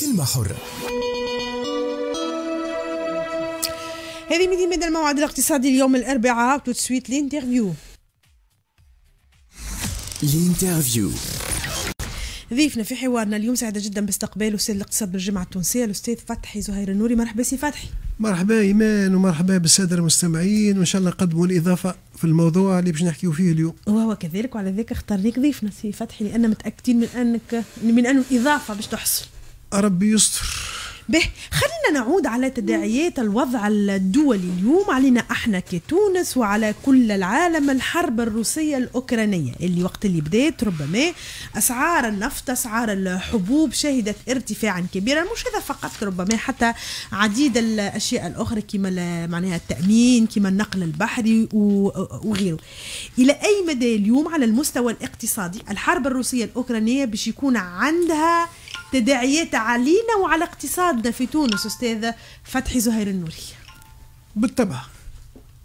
كلمة حرة هذه ميدي من الموعد الاقتصادي اليوم الأربعاء وتو سويت لينترفيو لينترفيو ضيفنا في حوارنا اليوم سعيدة جدا باستقبال أستاذ الاقتصاد بالجامعة التونسية الأستاذ فتحي زهير النوري مرحبا سي فتحي مرحبا إيمان ومرحبا بالسادة المستمعين وإن شاء الله نقدموا الإضافة في الموضوع اللي باش نحكيو فيه اليوم وهو كذلك وعلى ذلك اختار ليك ضيفنا سي فتحي لأن متأكدين من أنك من أنه إضافة باش تحصل ربي يستر به خلينا نعود على تداعيات الوضع الدولي اليوم علينا احنا كتونس وعلى كل العالم الحرب الروسيه الاوكرانيه اللي وقت اللي بدات ربما اسعار النفط اسعار الحبوب شهدت ارتفاعا كبيرا مش هذا فقط ربما حتى عديد الاشياء الاخرى كما معناها التامين كما النقل البحري وغيره الى اي مدى اليوم على المستوى الاقتصادي الحرب الروسيه الاوكرانيه باش يكون عندها تداعيات علينا وعلى اقتصادنا في تونس أستاذ فتحي زهير النوري بالطبع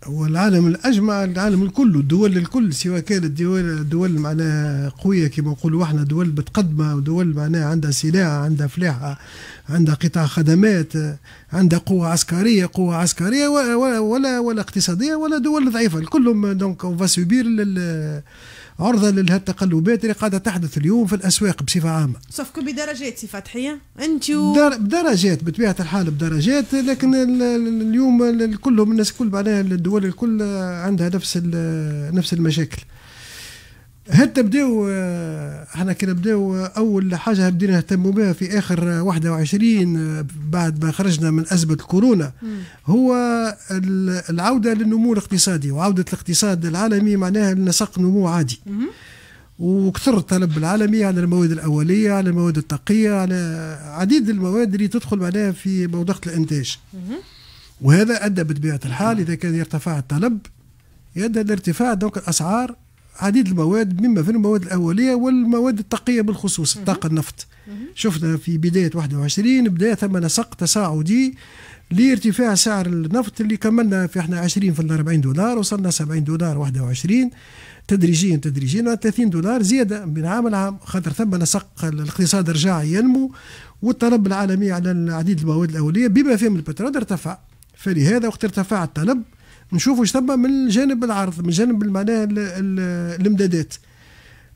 هو العالم الاجمع العالم الكل الدول الكل سواء كانت دول دول معناها قويه كما نقولوا احنا دول متقدمه ودول معناها عندها سلاح عندها فلاحه عندها قطاع خدمات عندها قوه عسكريه قوه عسكريه ولا ولا, ولا اقتصاديه ولا دول ضعيفه الكلهم دونك اون فا عرضه للتقلبات اللي قاعده تحدث اليوم في الاسواق بصفه عامه. سوفكو بدرجات سي فتحيه انت و... در... بدرجات بطبيعه الحال بدرجات لكن ال... اليوم كلهم الناس الكل معناها الدول الكل عندها نفس ال... نفس المشاكل. هل تبداو آه، احنا كنا نبداو آه، اول حاجه بدينا نهتموا بها في اخر 21 آه، بعد ما خرجنا من ازمه الكورونا هو العوده للنمو الاقتصادي وعوده الاقتصاد العالمي معناها نسق نمو عادي وكثر الطلب العالمي على المواد الاوليه على المواد الطاقيه على عديد المواد اللي تدخل معناها في موضوع الانتاج وهذا ادى بطبيعه الحال اذا كان يرتفع الطلب يؤدي لارتفاع دونك الاسعار عديد المواد مما في المواد الأولية والمواد الطاقية بالخصوص الطاقة النفط شفنا في بداية 21 بداية ثم نسق تصاعدي لارتفاع سعر النفط اللي كملنا في احنا 20 في 40 دولار وصلنا 70 دولار 21 تدريجيا تدريجيا 30 دولار زيادة من عام لعام خاطر ثم نسق الاقتصاد رجع ينمو والطلب العالمي على عديد المواد الأولية بما فيهم البترول ارتفع فلهذا وقت ارتفع الطلب نشوف واش ثم من الجانب العرض من جانب معناها الامدادات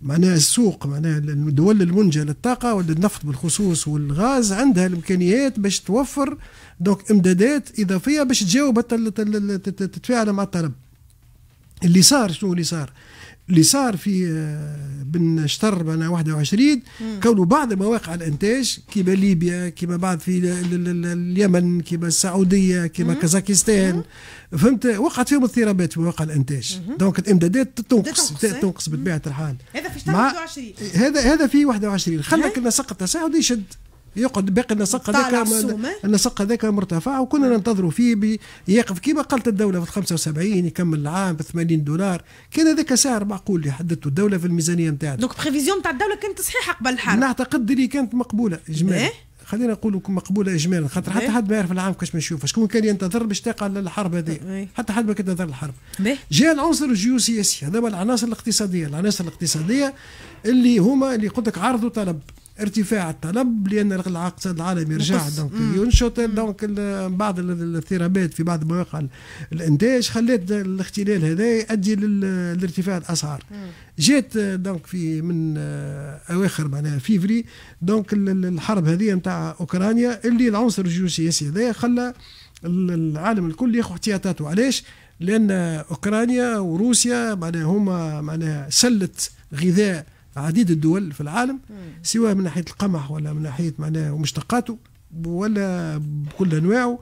معناها السوق معناها الدول المنجة للطاقة وللنفط بالخصوص والغاز عندها الإمكانيات باش توفر دونك إمدادات إضافية باش تجاوب تتفاعل مع الطلب اللي صار شنو اللي صار اللي صار في آه، بن شطر معنا 21 كونوا بعض مواقع الانتاج كيما ليبيا كيما بعض في اليمن كيما السعوديه كيما كازاكستان فهمت وقعت فيهم اضطرابات في مواقع الانتاج دونك الامدادات تنقص تنقص إيه؟ بطبيعه الحال هذا في شطر 21 هذا هذا في 21 خلى إيه؟ كنا سقط التساعد يشد يقعد باقي النسق هذاك النسق هذاك مرتفع وكنا نعم. ننتظروا فيه يقف كيما قالت الدوله في 75 يكمل العام ب 80 دولار كان هذاك سعر معقول اللي حددته الدوله في الميزانيه نتاعها دونك بريفيزيون نتاع الدوله كانت صحيحه قبل الحرب نعتقد اللي كانت مقبوله اجمالا إيه؟ خلينا لكم مقبوله اجمالا خاطر حتى إيه؟ حد ما يعرف العام كاش ما نشوف شكون كان ينتظر باش تقع الحرب هذه إيه. حتى حد ما كان ينتظر الحرب جاء العنصر الجيوسياسي هذا هو العناصر الاقتصاديه العناصر الاقتصاديه اللي هما اللي قلت لك عرض وطلب ارتفاع الطلب لان الاقتصاد العالمي رجع دونك ينشط دونك بعض الاضطرابات في بعض مواقع الانتاج خلات الاختلال هذا يؤدي لارتفاع الاسعار جات آه، دونك في من آه، اواخر معناها فيفري دونك الحرب هذه نتاع اوكرانيا اللي العنصر الجيوسياسي هذا خلى العالم الكل ياخذ احتياطاته علاش؟ لان اوكرانيا وروسيا معناها هما معناها سله غذاء عديد الدول في العالم سواء من ناحيه القمح ولا من ناحيه معناه ومشتقاته ولا بكل انواعه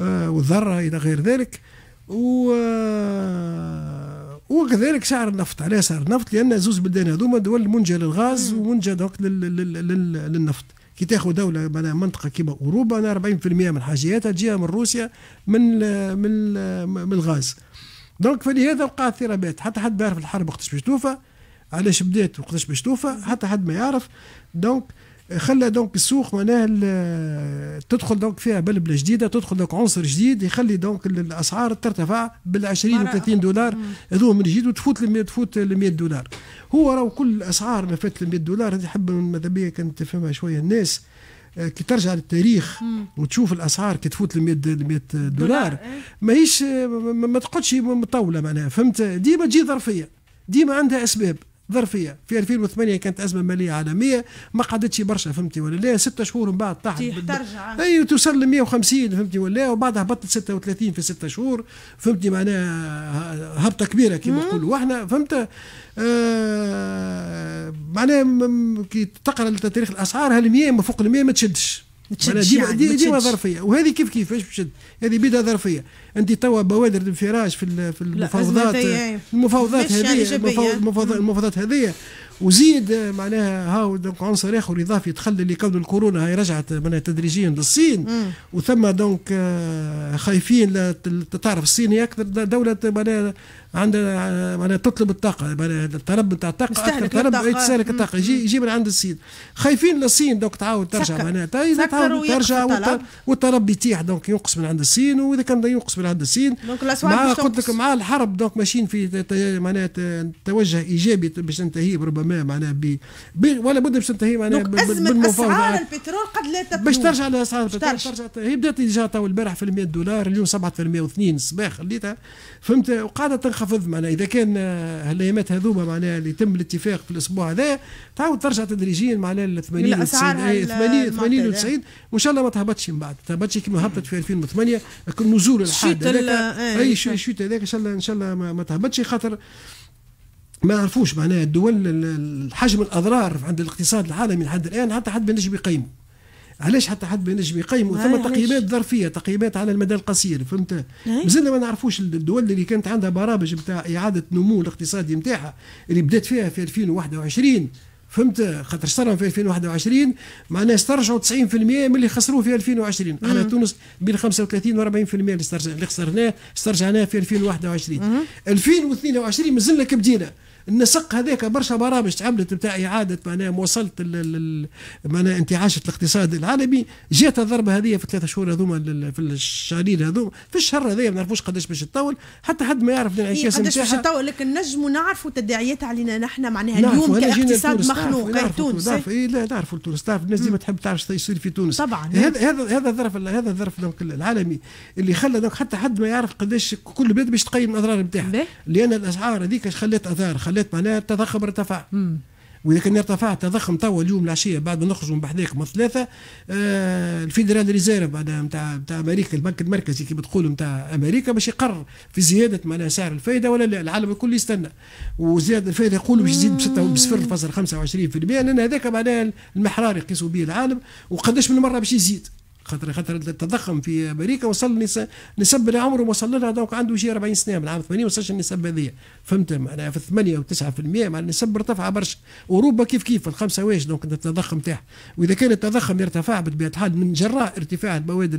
آه، والذره الى غير ذلك و آه، وكذلك سعر النفط على سعر النفط لان زوز بلدان هذوما دول منجه للغاز ومنجه للنفط كي تاخذ دوله معناها منطقه كيما اوروبا انا 40% من حاجياتها تجيها من روسيا من من من الغاز دونك فلهذا وقعت اضطرابات حتى حد بيعرف في الحرب وقت باش توفى علاش بدات وقتاش باش توفى حتى حد ما يعرف دونك خلى دونك السوق معناها تدخل دونك فيها بلبله جديده تدخل دونك عنصر جديد يخلي دونك الاسعار ترتفع بال 20 و 30 دولار هذو من جديد وتفوت ل تفوت ل 100 دولار هو راهو كل الاسعار ما فات ل 100 دولار هذه حب ماذا بيا كانت تفهمها شويه الناس آه، كي ترجع للتاريخ مم. وتشوف الاسعار كي تفوت ل 100 دولار, دولار. إيه. ماهيش ما تقعدش مطوله معناها فهمت ديما تجي ظرفيه ديما عندها اسباب ظرفيه في 2008 كانت ازمه ماليه عالميه ما قعدتش برشا فهمتي ولا لا ستة شهور من بعد تحت ترجع اي أيوة، توصل ل 150 فهمتي ولا وبعدها هبطت 36 في ستة شهور فهمتي معناها هبطه كبيره كما نقولوا واحنا فهمت آه معناها كي تقرا تاريخ الاسعار هالمية ما فوق 100 ما تشدش يعني، دي, دي, دي ظرفيه وهذه كيف كيفاش تشد هذه بيدها ظرفيه انت توا بوادر الانفراج في في المفاوضات المفاوضات يعني هذه المفاوضات هذه وزيد معناها هاو دونك عنصر اخر اضافي تخلى اللي قبل الكورونا هاي رجعت معناها تدريجيا للصين وثم دونك آه، خايفين تعرف الصين هي اكثر دوله معناها عندها معناها تطلب الطاقه معناها الطلب نتاع الطاقه اكثر طلب تستهلك الطاقه يجي يجي من عند الصين خايفين للصين دونك تعاود ترجع معناها تعاود ترجع والطلب يتيح دونك ينقص من عند الصين واذا كان ينقص من عند الصين مع قلت لك مع الحرب دونك ماشيين في معناها توجه ايجابي باش تنتهي ربما معناها ولا بد باش تنتهي معناها بالمفاوضات اسعار البترول قد لا تكون باش ترجع لاسعار البترول ترجع هي بدات ديجا تو البارح في 100 دولار اليوم 7 و2 الصباح خليتها فهمت وقاعده تنخفض خفض معناها اذا كان آه، هالأيامات هذوما معناها اللي تم الاتفاق في الاسبوع هذا تعاود ترجع تدريجيا معناها ل 80 90 80 80 و 90 وان شاء الله ما تهبطش من بعد تهبطش كما هبطت في 2008 لكن نزول الحاد هذاك إيه، اي إيه. شو هذاك ان شاء الله ان شاء الله ما تهبطش خاطر ما نعرفوش معناها الدول حجم الاضرار عند الاقتصاد العالمي لحد الان حتى حد ما ينجم يقيمه علاش حتى حد ما ينجم بيقيموا ثم تقييمات ظرفيه تقييمات على المدى القصير فهمت نعم. مازلنا ما نعرفوش الدول اللي كانت عندها برامج نتاع اعاده نمو الاقتصادي نتاعها اللي بدات فيها في 2021 فهمت خاطر صار في 2021 معناها استرجعوا 90% من اللي خسروه في 2020 احنا تونس بين 35 و 40% اللي خسرناه استرجعناه في 2021 مم. 2022 مازلنا كبدينا النسق هذاك برشا برامج تعملت نتاع اعاده معناها مواصله معناها انتعاشه الاقتصاد العالمي جات الضربه هذه في الثلاثة شهور هذوما في الشهرين هذوما في الشهر هذايا ما نعرفوش قداش باش تطول حتى حد ما يعرف إيه، الانعكاس قداش باش تطول لكن نجموا نعرفوا تداعيات علينا نحن معناها اليوم كاقتصاد مخلوق تونس اي لا نعرفوا تونس تعرف الناس ديما تحب تعرف يصير في تونس طبعا إيه. هذا هذا هذا الظرف هذا الظرف العالمي اللي خلى حتى حد ما يعرف قداش كل بلاد باش تقيم الاضرار نتاعها لان الاسعار هذيك خلات اثار حالات معناها التضخم ارتفع واذا كان ارتفع التضخم توا اليوم العشيه بعد ما نخرجوا من بحذاك من ثلاثه آه، الفيدرال ريزيرف بعد نتاع نتاع امريكا البنك المركزي كيما تقول نتاع امريكا باش يقرر في زياده معناها سعر الفائده ولا لا العالم الكل يستنى وزياده الفائده يقولوا باش يزيد ب 0.25% لان هذاك معناها المحرار يقيسوا به العالم وقداش من مره باش يزيد خاطر خاطر التضخم في امريكا وصل نسب اللي عمره ما وصل لها دوك عنده شي 40 سنه من عام 80 وصلش النسب هذه فهمت معناها في 8 و9% معناها النسب ارتفع برشا اوروبا كيف كيف الخمسه واش دونك التضخم تاعها واذا كان التضخم يرتفع بطبيعه الحال من جراء ارتفاع المواد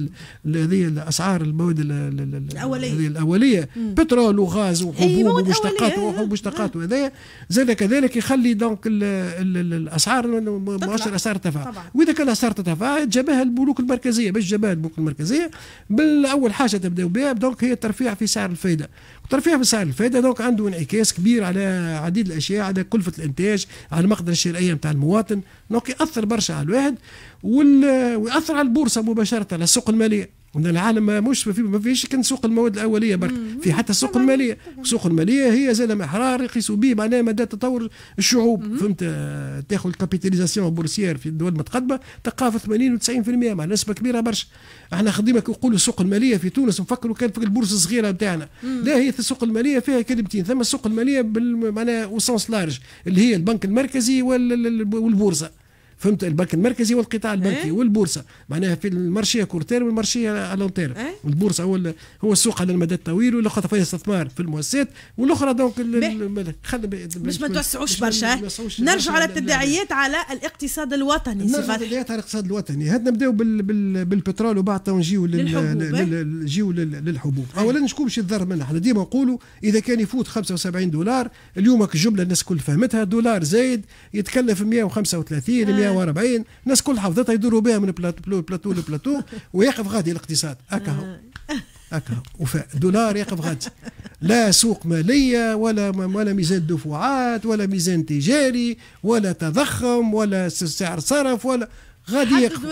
هذه الاسعار المواد الاوليه الاوليه بترول وغاز وحبوب أيوة، ومشتقات وحبوب ومشتقات وهذا زاد كذلك يخلي دونك الاسعار مؤشر الاسعار ارتفع واذا كان الاسعار ارتفع جابها البنوك المركزيه المركزيه مش جماعه البنوك المركزيه بالاول حاجه تبداو بها دونك هي الترفيع في سعر الفائده الترفيع في سعر الفائده دونك عنده انعكاس كبير على عديد الاشياء على كلفه الانتاج على المقدره الشرائيه نتاع المواطن دونك ياثر برشا على الواحد وياثر على البورصه مباشره على السوق الماليه وان العالم مش ما فيش كان سوق المواد الاوليه برك في حتى السوق الماليه السوق الماليه هي زي محرار يقيسوا به معناها مدى تطور الشعوب فهمت تاخذ الكابيتاليزاسيون بورسيير في الدول المتقدمه تلقاها في 80 و90% مع نسبه كبيره برشا احنا خدينا كي السوق الماليه في تونس نفكروا كان في البورصه الصغيره بتاعنا لا هي في السوق الماليه فيها كلمتين ثم السوق الماليه معناها وسونس لارج اللي هي البنك المركزي والبورصه فهمت البنك المركزي والقطاع إيه؟ البنكي والبورصه معناها في المارشيه كورتير والمارشيه ايه؟ البورصه هو هو السوق على المدى الطويل والاخرى فيها استثمار في المؤسسات والاخرى دونك مش ما توسعوش برشا نرجع على التداعيات على الاقتصاد الوطني نرجع التداعيات على الاقتصاد الوطني هات نبداو بالبترول وبعد تو نجيو إيه؟ نجيو للحبوب إيه. اولا شكون باش يتضرر منها احنا ديما نقولوا اذا كان يفوت 75 دولار اليوم الجمله الناس الكل فهمتها دولار زايد يتكلف 135 100 40 الناس كل حافظتها يدوروا بها من بلاتو بلاتو لبلاتو ويقف غادي الاقتصاد هكا هو هكا وفاء دولار يقف غادي لا سوق ماليه ولا ولا ميزان دفعات ولا ميزان تجاري ولا تضخم ولا سعر صرف ولا غادي يقف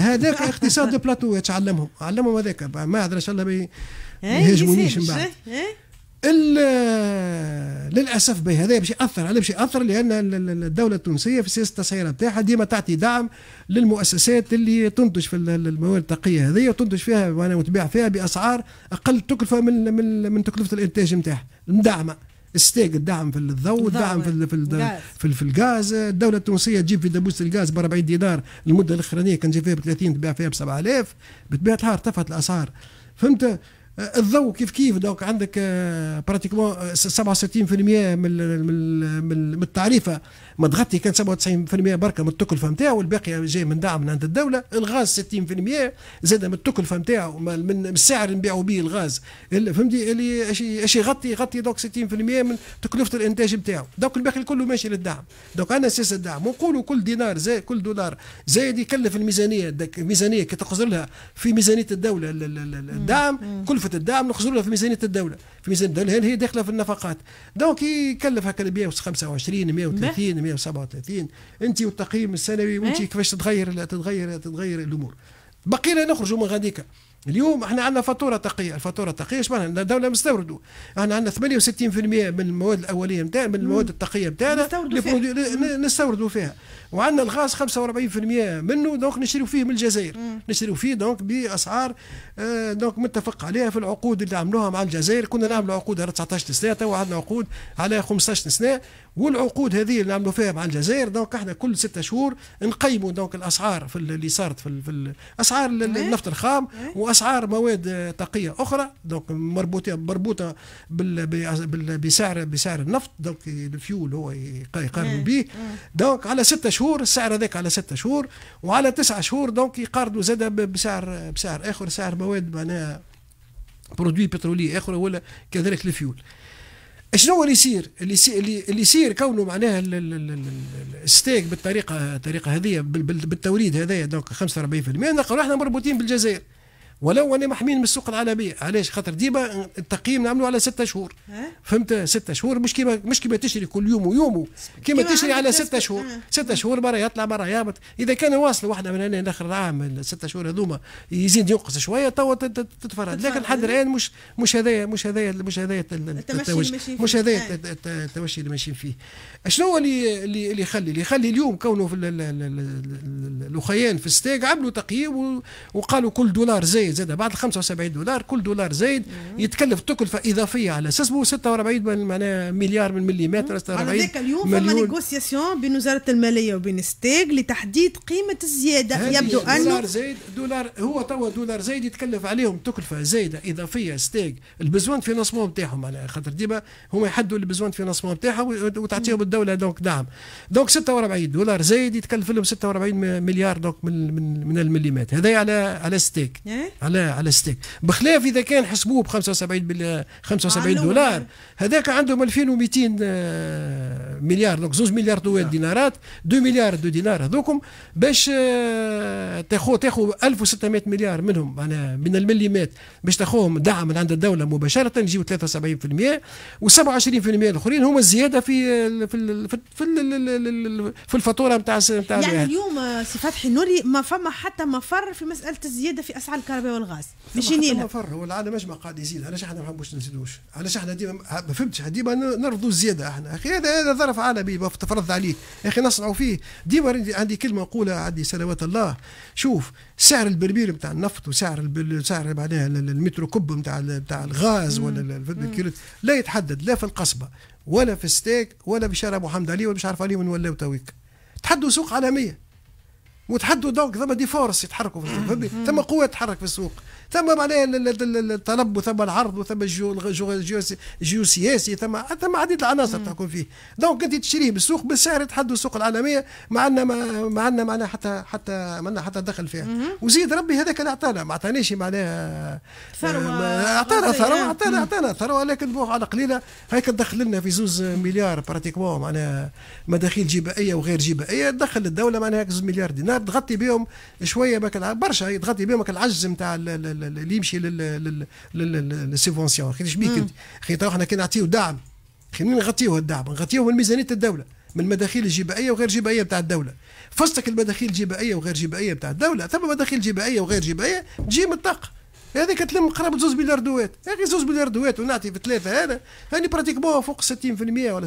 هذاك اقتصاد بلاتو يتعلمهم علمهم هذاك ما ان شاء الله ما إيه، يهاجمونيش من بعد إيه؟ للاسف به هذا ياثر على باش ياثر لان الدوله التونسيه في سياسه التسعيره بتاعها ديما تعطي دعم للمؤسسات اللي تنتج في المواد الطاقيه هذه وتنتج فيها وتبيع فيها باسعار اقل تكلفه من من, من تكلفه الانتاج نتاعها المدعمه استيق الدعم في الضوء الدعم في في, في, في الغاز الدوله التونسيه تجيب في دبوس الغاز ب 40 دينار المده الاخرانيه كان تجيب فيها ب 30 تبيع فيها ب 7000 بطبيعه الحال ارتفعت الاسعار فهمت الضوء كيف كيف دونك عندك آه، آه، براتيكمون 67% من من التعريفه ما تغطي كان 97% بركه من التكلفه نتاعو والباقي جاي من دعم من عند الدوله الغاز 60% زاد من التكلفه نتاعو من السعر اللي نبيعوا به الغاز فهمتي اللي اش يغطي يغطي دوك 60% من تكلفه الانتاج نتاعو دوك الباقي كله ماشي للدعم دوك انا اساس الدعم ونقولوا كل دينار زي كل دولار زايد يكلف الميزانيه الميزانيه كي تخزر لها في ميزانيه الدوله الدعم كلفه الدعم نخزر لها في ميزانيه الدوله في ميزانيه الدوله هي داخله في النفقات دوك يكلف هكا 125 130 1837 انت والتقييم السنوي وانت إيه؟ كيفاش تتغير لا تتغير لا تتغير الامور بقينا نخرجوا من غاديكا اليوم احنا عندنا فاتوره تقيه، الفاتوره التقيه اش معناها؟ الدوله مستورده، احنا عندنا 68% من المواد الاوليه نتاع من المواد التقيه نتاعنا نستوردوا فيها، وعندنا الغاز 45% منه دونك نشريو فيه من الجزائر، نشريو فيه دونك باسعار آه، دونك متفق عليها في العقود اللي عملوها مع الجزائر، كنا نعملوا عقود على 19 سنه تو عندنا عقود على 15 سنه، والعقود هذه اللي نعملوا فيها مع الجزائر دونك احنا كل ستة شهور نقيموا دونك الاسعار في اللي صارت في, في اسعار النفط الخام واسعار مواد طاقيه اخرى دونك مربوطه مربوطه بسعر بسعر النفط دونك الفيول هو يقارنوا به دونك على ستة شهور السعر هذاك على ستة شهور وعلى تسعة شهور دونك يقارنوا زاد بسعر بسعر اخر سعر مواد معناها برودوي بترولي اخر ولا كذلك الفيول شنو اللي يصير اللي يصير كونه معناها الستيك بالطريقه الطريقه هذه بالتوريد هذايا دونك 45% نلقاو احنا مربوطين بالجزائر ولو انا محمين من السوق العالميه علاش خاطر ديما التقييم نعملوا على ستة شهور فهمت ستة شهور مش كيما مش كيما تشري كل يوم ويوم كيما تشري على ستة شهور ستة شهور مره يطلع مره يهبط اذا كان واصل واحده من هنا لاخر العام الستة شهور هذوما يزيد ينقص شويه تو تتفرد لكن لحد الان مش مش هذايا مش هذايا مش هذايا مش هذايا التمشي اللي ماشيين فيه شنو اللي اللي يخلي اللي يخلي اليوم كونه في الاخيان في الستيك عملوا تقييم وقالوا كل دولار زايد زايد زاد بعد 75 دولار كل دولار زايد يتكلف تكلفه اضافيه على اساس 46 معناها مليار من مليمتر 46 هذاك اليوم فما نيغوسياسيون بين وزاره الماليه وبين ستيغ لتحديد قيمه الزياده يبدو انه دولار زايد دولار هو توا دولار زايد يتكلف عليهم تكلفه زايده اضافيه ستيغ البزوان فينانسمون نتاعهم على خاطر ديما هما يحدوا البزوان فينانسمون نتاعهم وتعطيهم الدوله دونك دعم دونك 46 دولار زايد يتكلف لهم 46 مليار دونك من من, من المليمات هذا على على ستيك إيه؟ على على ستيك بخلاف اذا كان حسبوه ب 75 بال 75 دولار هذاك عندهم 2200 آه، مليار دونك 2 مليار دولار نعم. دينارات 2 مليار دو دينار هذوكم باش تاخذ تاخذ 1600 مليار منهم معناها من المليمات باش تاخذهم دعم من عند الدوله مباشره يجيو 73% و27% الاخرين هما الزياده في في في, الفاتوره نتاع نتاع يعني اليوم آه، سي فتحي نوري ما فما حتى مفر في مساله الزياده في اسعار الكهرباء البترول والغاز ماشي نيلة فر هو العالم اجمع قاعد يزيد علاش احنا ما نحبوش نزيدوش علاش احنا ديما ما فهمتش ديما نرفضوا الزياده احنا اخي هذا هذا ظرف عالمي تفرض عليه يا اخي نصنعوا فيه ديما عندي كلمه نقولها عندي سنوات الله شوف سعر البربير نتاع النفط وسعر البل... سعر معناها المترو كوب نتاع نتاع الغاز ولا الكيلو لا يتحدد لا في القصبه ولا في ستيك ولا في شارع محمد علي ولا مش عارف عليهم ولا تويك تحدوا سوق عالميه وتحدوا دونك ثم دي فورس يتحركوا في السوق ثم قوه تتحرك في السوق ثم معناها الطلب وثم العرض وثم الجيوسياسي ثم ثم عديد العناصر تحكم فيه دونك انت تشريه بالسوق بالسعر تحد السوق العالميه ما عندنا ما عندنا معناها حتى حتى ما عندنا حتى دخل فيها وزيد ربي هذاك اللي اعطانا ما اعطانيش معناها ثروه آه، اعطانا ثروه اعطانا اعطانا ثروه لكن على قليله هيك تدخل لنا في زوز مليار براتيكمون معناها مداخيل جبائيه وغير جبائيه تدخل الدوله معناها زوز مليار دينار تغطي بهم شويه برشا تغطي بهم العجز نتاع اللي يمشي للسيفونسيون خاطرش بيك انت خاطر احنا كي نعطيو دعم خاطر نغطيو الدعم نغطيو من ميزانيه الدوله من المداخيل الجبائيه وغير جبائيه بتاع الدوله فصلك المداخيل الجبائيه وغير جبائيه بتاع الدوله ثم مداخيل جبائيه وغير جبائيه تجي من الطاقه هذيك تلم قرابة زوز مليار يا اخي زوز مليار ونعطي في ثلاثة هذا هاني براتيكمون فوق 60% ولا 66%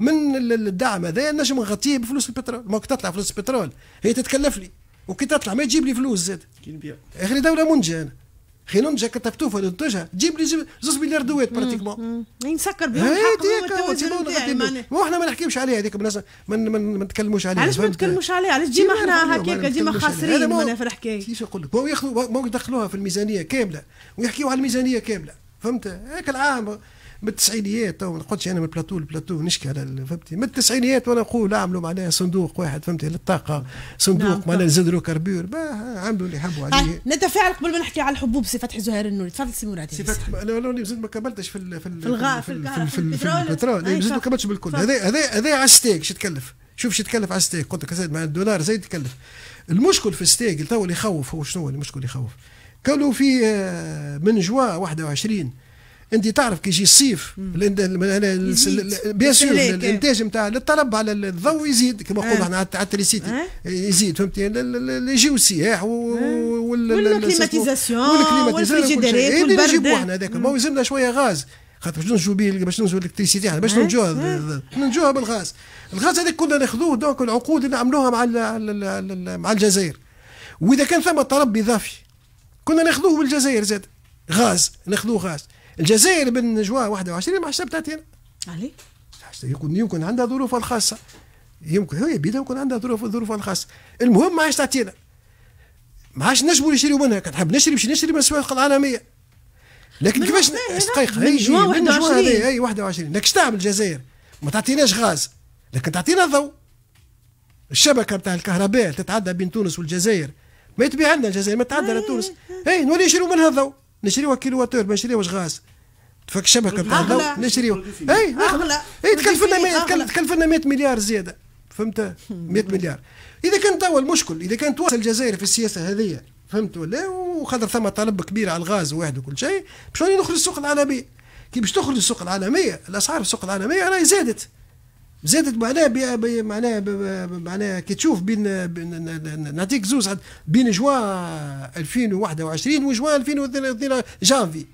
من الدعم هذا نجم نغطيه بفلوس البترول ما تطلع فلوس البترول هي تتكلف لي وكي تطلع ما تجيب لي فلوس زاد كي نبيع اخر دوله منجه انا خي ننجح كتفتوفه ننتجها تجيب لي زوز مليار دوات براتيكمون نسكر بهم هذيك وحنا ما نحكيوش عليها هذيك ما نتكلموش عليها علاش ما نتكلموش عليها علاش ديما احنا هكاك ديما خاسرين معناها في الحكايه كيفاش نقول لك ياخذوا يدخلوها في الميزانيه كامله ويحكيوا على الميزانيه كامله فهمت هاك العام من التسعينيات تو نقعدش انا من البلاتو البلاتو نشكي على فهمتي من التسعينيات وانا نقول اعملوا معناها صندوق واحد فهمتي للطاقه نعم، صندوق نعم. معناها زدرو كربور عملوا اللي حبوا آه، عليه نتفاعل قبل ما نحكي على الحبوب سي فتحي زهير النوري تفضل سي مراد سي فتحي انا راني ما كملتش في ال في ال في في, في, في, في البترول آه، ما كملتش بالكل هذا هذا هذا على الستيك شو تكلف شوف شو تكلف على الستيك قلت لك زاد مع الدولار زاد تكلف المشكل في الستيك تو اللي يخوف هو شنو هو المشكل اللي يخوف كانوا في آه، من جوا 21 انت تعرف كي يجي الصيف بيان سور الانتاج نتاع الطلب على الضوء يزيد كما نقولوا احنا على التريسيتي يزيد فهمتي يجيو السياح والكليماتيزاسيون والفريجيديرات والبرد نجيبوه احنا هذاك ما يلزمنا شويه غاز خاطر باش ننجو به باش ننجو الالكتريسيتي احنا باش ننجوها ننجوها بالغاز الغاز هذاك كنا ناخذوه دونك العقود اللي عملوها مع مع الجزائر واذا كان ثم طلب اضافي كنا ناخذوه بالجزائر زاد غاز ناخذوه غاز الجزائر من جوا 21 ما حسبتها تينا عليه يمكن يمكن عندها ظروفها الخاصه يمكن هي بيدها يكون عندها ظروف ظروفها الخاصه المهم ما عادش تعطينا ما عادش نجموا نشريوا منها كنحب نحب نشري باش نشري من السواق العالميه لكن كيفاش دقيقه هي جوا 21 اي 21 لك تعمل الجزائر ما تعطيناش غاز لكن تعطينا ضوء الشبكه بتاع الكهرباء تتعدى بين تونس والجزائر ما يتبيع عندنا الجزائر ما تتعدى لتونس اي نولي نشريو منها الضوء نشريوها كيلواتور ما نشريوهاش غاز تفك الشبكه نتاع الضوء نشريوها اي اغلى اي تكلفنا تكلفنا 100 مليار زياده فهمت 100 مليار اذا كان توا المشكل اذا كانت تواصل الجزائر في السياسه هذه فهمت ولا وخاطر ثم طلب كبير على الغاز واحد وكل شيء باش نخرج السوق العالمي كي باش تخرج السوق العالميه الاسعار في السوق العالميه راهي زادت زادت معناها معناها معناها كي تشوف بين نعطيك زوز بين جوان 2021 وجوان 2022 جانفي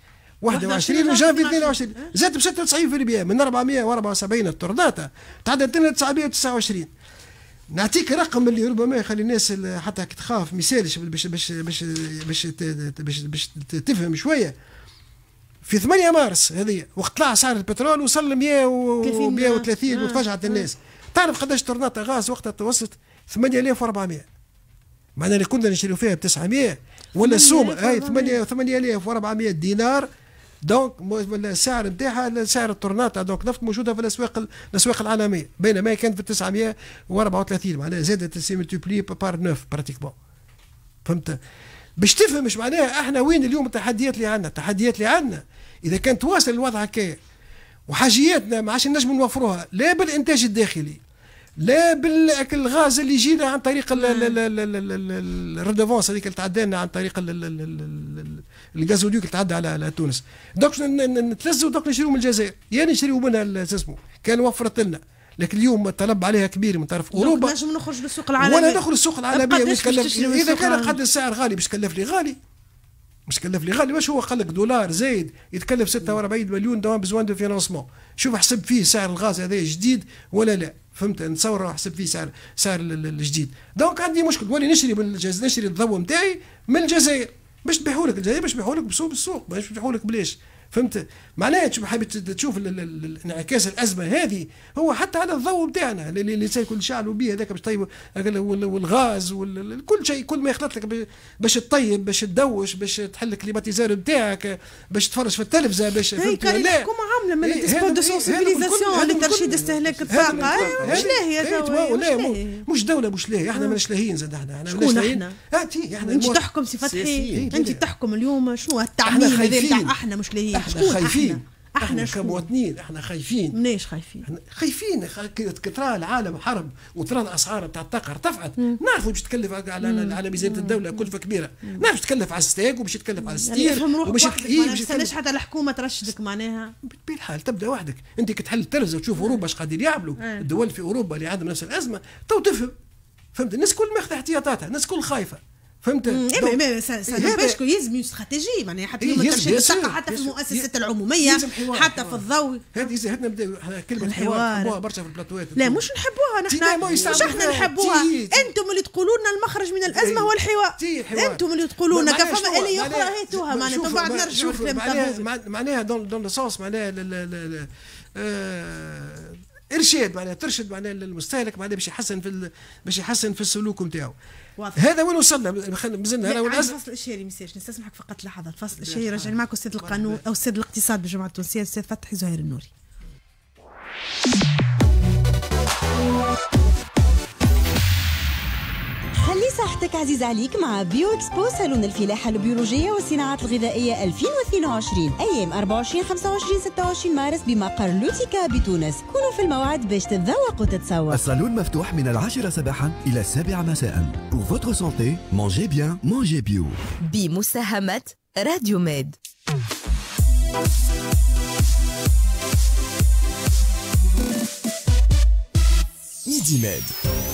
21 وجانفي 22 زادت ب 96% من 474 التورداتا تعدت 929 نعطيك رقم اللي ربما يخلي الناس حتى تخاف ما يسالش باش باش باش باش تفهم شويه في 8 مارس هذه وقت طلع سعر البترول وصل 100 و 130 آه. وتفاجعت آه. الناس تعرف قداش طرنات غاز وقتها توصلت 8400 معناها اللي كنا نشريو فيها ب 900 ولا السوم هاي 8 8400 دينار دونك السعر نتاعها سعر الطرناطه دونك نفط موجوده في الاسواق الاسواق العالميه بينما كانت في 934 معناها زادت سي ملتيبلي بار 9 براتيكمون فهمت باش تفهم معناها احنا وين اليوم التحديات اللي عندنا التحديات اللي عندنا اذا كان تواصل الوضع هكايا وحاجياتنا ما عادش نجم نوفروها لا بالانتاج الداخلي لا بالغاز اللي يجينا عن طريق الردفونس هذيك اللي تعدى لنا عن طريق الغازوليوك اللي تعدى على تونس دوك نتلزوا دوك نشريوا من الجزائر يا يعني نشريوا منها اسمه كان وفرت لنا لكن اليوم الطلب عليها كبير من طرف اوروبا نجم نخرج للسوق العالمي ولا نخرج للسوق العالمي اذا كان قد السعر غالي باش لي غالي مش كلف لي غالي واش هو قال لك دولار زايد يتكلف 46 مليون دوام بزوان دو فينانسمون شوف حسب فيه سعر الغاز هذا جديد ولا لا فهمت نتصور حسب فيه سعر سعر الجديد دونك عندي مشكل ولي نشري من الجزائر نشري الضوء نتاعي من الجزائر باش تبيعوا لك الجزائر باش تبيعوا لك بسوق بالسوق باش تبيعوا لك بلاش فهمت معناها حاب تشوف انعكاس الازمه هذه هو حتى على الضوء بتاعنا اللي كل شعلوا به هذاك باش طيب والغاز وكل شيء كل ما يخلط لك باش تطيب باش تدوش باش تحل الكليماتيزار بتاعك باش تفرج في التلفزه باش فهمت لا الحكومه عامله من ديسبو دو سونسيبيليزاسيون لترشيد استهلاك الطاقه أيوة، مش إيه، لاهيه مش دوله مش لاهي احنا مش لاهيين زاد احنا شكون احنا؟ انت تحكم سي فتحي انت تحكم اليوم شنو التعميم هذا احنا مش لاهيين احنا خايفين احنا, كمواطنين احنا خايفين مناش خايفين خايفين كترى العالم حرب وترى الاسعار تاع الطاقه ارتفعت نعرفوا باش تكلف على مم. على ميزانيه الدوله كلفه كبيره نعرف تكلف على الستيك وباش تكلف على يعني الستير وباش إيه، تكلف حتى الحكومه ترشدك معناها بالحال تبدا وحدك انت كتحل الترز وتشوف اوروبا اش قاعدين يعملوا إيه. الدول في اوروبا اللي عندهم نفس الازمه تو تفهم فهمت الناس كل ماخذه احتياطاتها الناس كل خايفه فهمت اما اما سا يلزم استراتيجي معناها حتى إيه، يوم حتى في المؤسسات العموميه حتى في الضوء هذه زهدنا كلمه الحوار نحبوها برشا في البلاتوات لا مش نحبوها نحن مش احنا نحبوها انتم اللي تقولوا لنا المخرج من الازمه هو إيه، الحوار انتم اللي تقولوا لنا كفما الي اخرى هيتوها معناها من بعد نرجع معناها دون دون لوسونس معناها آه، ارشاد معناها ترشد معناها للمستهلك معناها باش يحسن في باش يحسن في السلوك نتاعو واضح هذا وين وصلنا مازلنا انا والناس الفصل الشهري ما نستسمحك فقط لحظه الفصل الشهري راجعين معك استاذ القانون او استاذ الاقتصاد بالجامعه التونسيه استاذ فتحي زهير النوري خلي صحتك عزيز عليك مع بيو اكسبو صالون الفلاحة البيولوجية والصناعات الغذائية 2022 أيام 24 25 26 مارس بمقر لوتيكا بتونس كونوا في الموعد باش تتذوق وتتصور الصالون مفتوح من العاشرة صباحا إلى السابعة مساء Pour votre santé, mangez bien, mangez bio بمساهمة راديو ميد ميدي ميد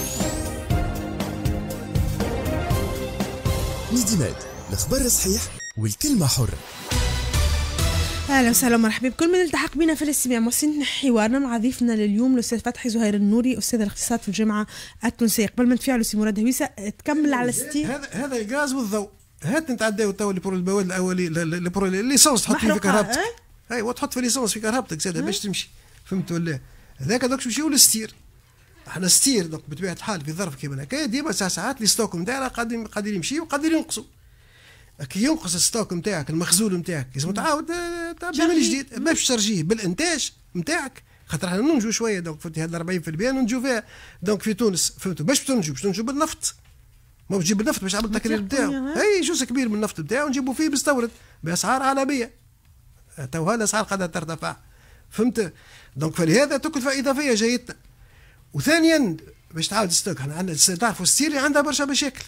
ميدي ماد الخبر صحيح والكلمة حرة اهلا وسهلا ومرحبا بكل من التحق بنا في الاستماع محسن حوارنا مع ضيفنا لليوم الاستاذ فتحي زهير النوري استاذ الاقتصاد في الجامعه التونسيه قبل ما نتفاعلوا سي مراد هويسه تكمل على ستي هذا هذا الغاز والضوء هات نتعداو تو البواد الاولي الليسونس أيوة، تحط في كهربتك ايوا تحط في الليسونس في كهربتك زاد باش تمشي فهمت ولا هذاك دوك تمشيو للستير احنا ستير دونك بطبيعه الحال في ظرف كيما هكا ديما ساعات لي ستوك نتاعنا قادر قادر يمشي وقادر ينقصوا كي ينقص الستوك نتاعك المخزون نتاعك لازم تعاود آه، تعبي من جديد ما باش ترجيه بالانتاج نتاعك خاطر احنا ننجو شويه دونك فهمت هاد 40% ننجو فيها دونك في تونس فهمت باش تنجو باش تنجو بالنفط ما تجيب النفط باش عمل التكرير نتاعو اي جزء كبير من النفط نتاعو نجيبو فيه مستورد باسعار عالميه هذا الاسعار قاعده ترتفع فهمت دونك فلهذا تكلفه اضافيه جايتنا وثانيا باش تعاود ستوك احنا عندنا تعرفوا اللي عندها برشا مشاكل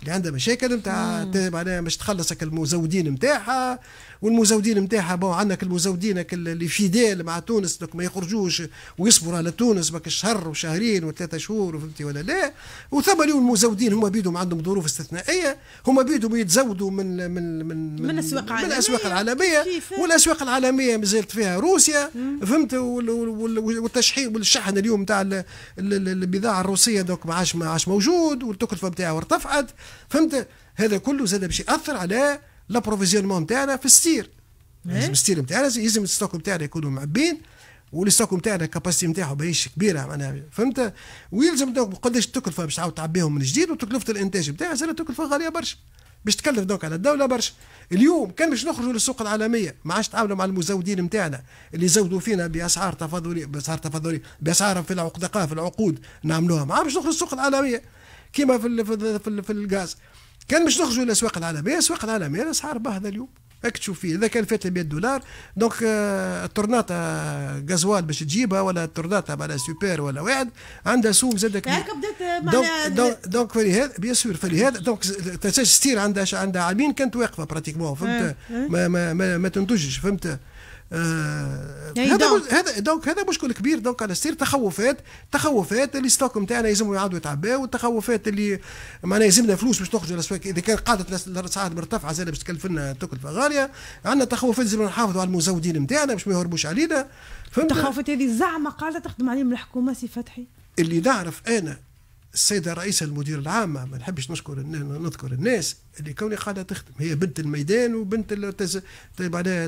اللي عندها مشاكل نتاع معناها باش تخلصك المزودين نتاعها والمزودين نتاعها بون عندك المزودين اللي ديل مع تونس ما يخرجوش ويصبروا على تونس بك شهر وشهرين وثلاثة شهور فهمتي ولا لا وثم اليوم المزودين هما بيدهم عندهم ظروف استثنائية هما بيدهم يتزودوا من من من من الاسواق العالمية, من الأسواق العالمية والاسواق العالمية مازالت فيها روسيا فهمت والتشحيم والشحن اليوم نتاع البضاعة الروسية دوك ما عادش ما عادش موجود والتكلفة نتاعها ارتفعت فهمت هذا كله زاد باش ياثر على لابروفيزيونمون نتاعنا في السير إيه؟ لازم السير نتاعنا لازم الستوك نتاعنا يكونوا معبين والستوك نتاعنا الكاباسيتي نتاعهم ماهيش كبيره معناها فهمت ويلزم قداش التكلفه باش تعاود تعبيهم من جديد وتكلفه الانتاج نتاعها زاد تكلفه غاليه برشا باش تكلف دونك على الدوله برشا اليوم كان باش نخرجوا للسوق العالميه ما عادش تعاملوا مع المزودين نتاعنا اللي يزودوا فينا باسعار تفاضليه باسعار تفاضليه باسعار في العقد في العقود نعملوها ما عادش نخرجوا للسوق العالميه كيما في الـ في, الـ في, في الغاز كان باش نخرجوا للاسواق الاسواق العالميه الاسواق العالميه الاسعار باهظه اليوم هاك تشوف فيه اذا كان فات 100 دولار دونك آه، التورناطه غازوال باش تجيبها ولا التورناطه معناها سوبر ولا واحد عندها سوق زاد كبير دونك دونك دونك فلهذا بيان سور فلهذا دونك تستير عندها عندها عامين كانت واقفه براتيكمون فهمت اه، اه. ما ما ما, ما تنتجش فهمت آه، يعني هذا هذا دونك هذا مشكل كبير دونك على سير تخوفات تخوفات اللي ستوك نتاعنا يلزموا يعاودوا يتعباو والتخوفات اللي معناها يلزمنا فلوس باش نخرجوا الاسواق اذا كان قاعده الاسعار مرتفعه زاد باش تكلف لنا تكلفه غاليه عندنا تخوفات لازم نحافظوا على المزودين نتاعنا باش ما يهربوش علينا فهمت التخوفات هذه زعما قاعده تخدم عليهم الحكومه سي فتحي اللي نعرف انا السيدة رئيسة المدير العامة ما نحبش نشكر نذكر الناس اللي كوني قاعدة تخدم هي بنت الميدان وبنت التز... طيب عليها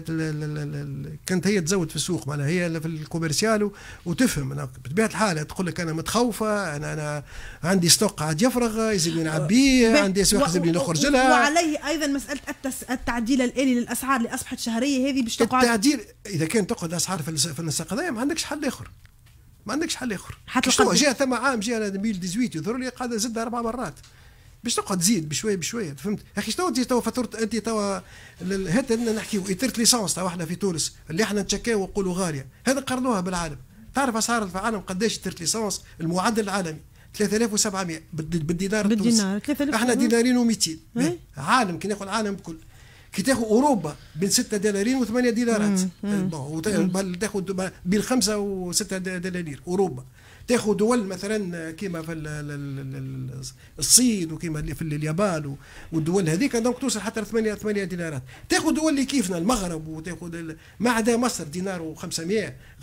كانت هي تزود في السوق معناها هي في الكوميرسيال وتفهم أنا بطبيعة الحال تقول لك أنا متخوفة أنا أنا عندي ستوك قاعد يفرغ يزيدني نعبيه أه، عندي أسواق يزيدني نخرج لها وعليه أيضا مسألة التس... التعديل الآلي للأسعار اللي أصبحت شهرية هذه باش تقعد التعديل إذا كان تقعد الأسعار في النسق هذايا ما عندكش حل آخر ما عندكش حل اخر باش تقعد جاء ثم عام جاء 2018 يظهر لي قاعده زدها اربع مرات باش تقعد تزيد بشويه بشويه فهمت يا اخي شنو تزيد تو فاتوره انت تو هذا نحكي اثيره ليسونس تو احنا في تونس اللي احنا نتشكاو ونقولوا غاليه هذا قارنوها بالعالم تعرف اسعار في العالم قداش اثيره ليسونس المعدل العالمي 3700 بالدينار بالدينار احنا دينارين و200 إيه. عالم كي ناخذ العالم كله كي تاخذ اوروبا بين 6 دولارين و8 دولارات بل تاخذ بين 5 و6 دنانير اوروبا تاخذ دول مثلا كيما في الصين وكيما في اليابان والدول هذيك دونك توصل حتى 8 8 دينارات تاخذ دول اللي كيفنا المغرب وتاخذ ما عدا مصر دينار و500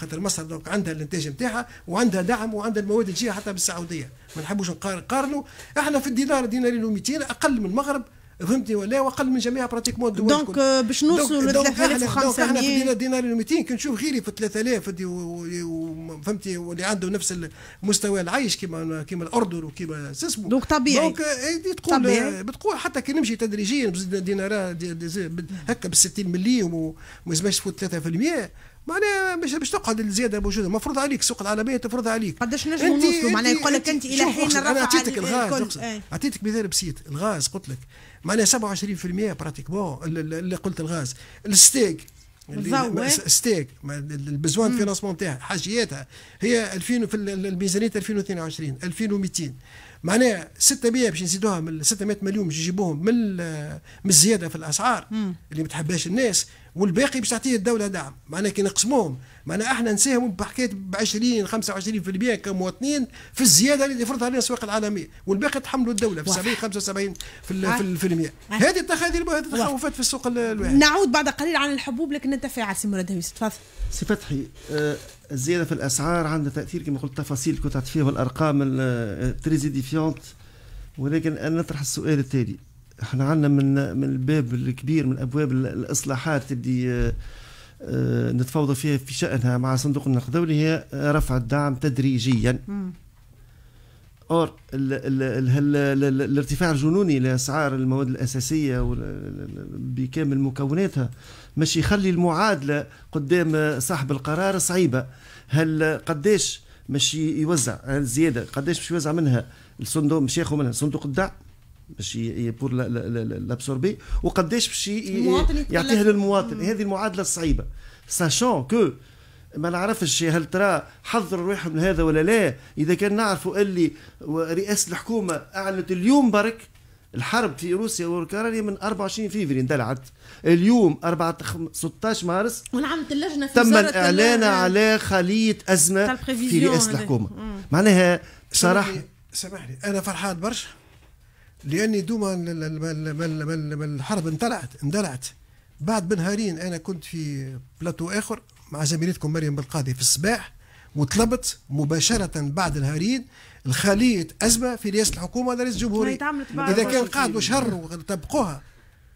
خاطر مصر دونك عندها الانتاج نتاعها وعندها دعم وعندها المواد تجيها حتى بالسعوديه ما نحبوش نقارنوا احنا في الدينار دينارين و200 اقل من المغرب فهمتي ولا واقل من جميع براتيكمون الدول دونك آه، باش نوصلوا ل 3500 احنا في دينار و 200 كنشوف غيري في 3000 فهمتي واللي عنده نفس مستوى العيش كما كما الاردن وكما اسمه دونك طبيعي دونك آه، إيه، تقول آه، بتقول حتى كي نمشي تدريجيا بزيد دينار هكا ب 60 مليم وما يزمش تفوت 3% معناها باش تقعد الزياده موجوده مفروض عليك السوق العالميه تفرض عليك قداش نجم نوصلوا معناها يقول لك انت الى حين الرفع انا اعطيتك الغاز إيه. اعطيتك مثال بسيط الغاز قلت لك معناها 27% براتيكمون اللي قلت الغاز الستيك الستيك البزوان الفينانسمون تاعها حاجياتها هي 2000 في الميزانيه 2022 2200 معناها 600 باش نزيدوها من 600 مليون باش يجيبوهم من من الزياده في الاسعار مم. اللي ما تحبهاش الناس والباقي باش تعطيه الدوله دعم معناها كي نقسموهم معناها احنا نساهم بحكايه ب 20 25% كمواطنين في الزياده اللي فرضها علينا الاسواق العالميه والباقي تحملوا الدوله في 70 75 في المية هذه التخاذل هذه التخوفات في السوق الواحد نعود بعد قليل عن الحبوب لكن نتفاعل سي مراد تفضل سي فتحي أه الزياده في الاسعار عندها تاثير كما قلت تفاصيل كنت فيها والارقام تريزيديفيونت ولكن انا نطرح السؤال التالي احنا عندنا من من الباب الكبير من ابواب الاصلاحات اللي آه، نتفاوض فيها في شأنها مع صندوق النقد الدولي هي رفع الدعم تدريجيا اور الارتفاع الجنوني لاسعار المواد الاساسيه بكامل مكوناتها مش يخلي المعادله قدام صاحب القرار صعيبه هل قداش مش يوزع الزياده قداش مش يوزع منها الصندوق مش ياخذ منها صندوق الدعم باش بور لابسوربي وقداش باش يعطيها للمواطن هذه المعادله الصعيبه ساشون كو ما نعرفش هل ترى حضر روحهم لهذا ولا لا اذا كان نعرفوا اللي رئاسه الحكومه اعلنت اليوم برك الحرب في روسيا واوكرانيا من 24 فيفري اندلعت اليوم 4 16 مارس ونعمت اللجنه في تم الاعلان على خليه ازمه في رئاسه الحكومه معناها صراحه سامحني انا فرحان برشا لاني دوما الحرب اندلعت اندلعت بعد بنهارين انا كنت في بلاتو اخر مع زميلتكم مريم بالقاضي في الصباح وطلبت مباشرة بعد الهريد الخلية أزمة في رئاسة الحكومة ولا رئيس الجمهورية إذا كان قعدوا شهر وطبقوها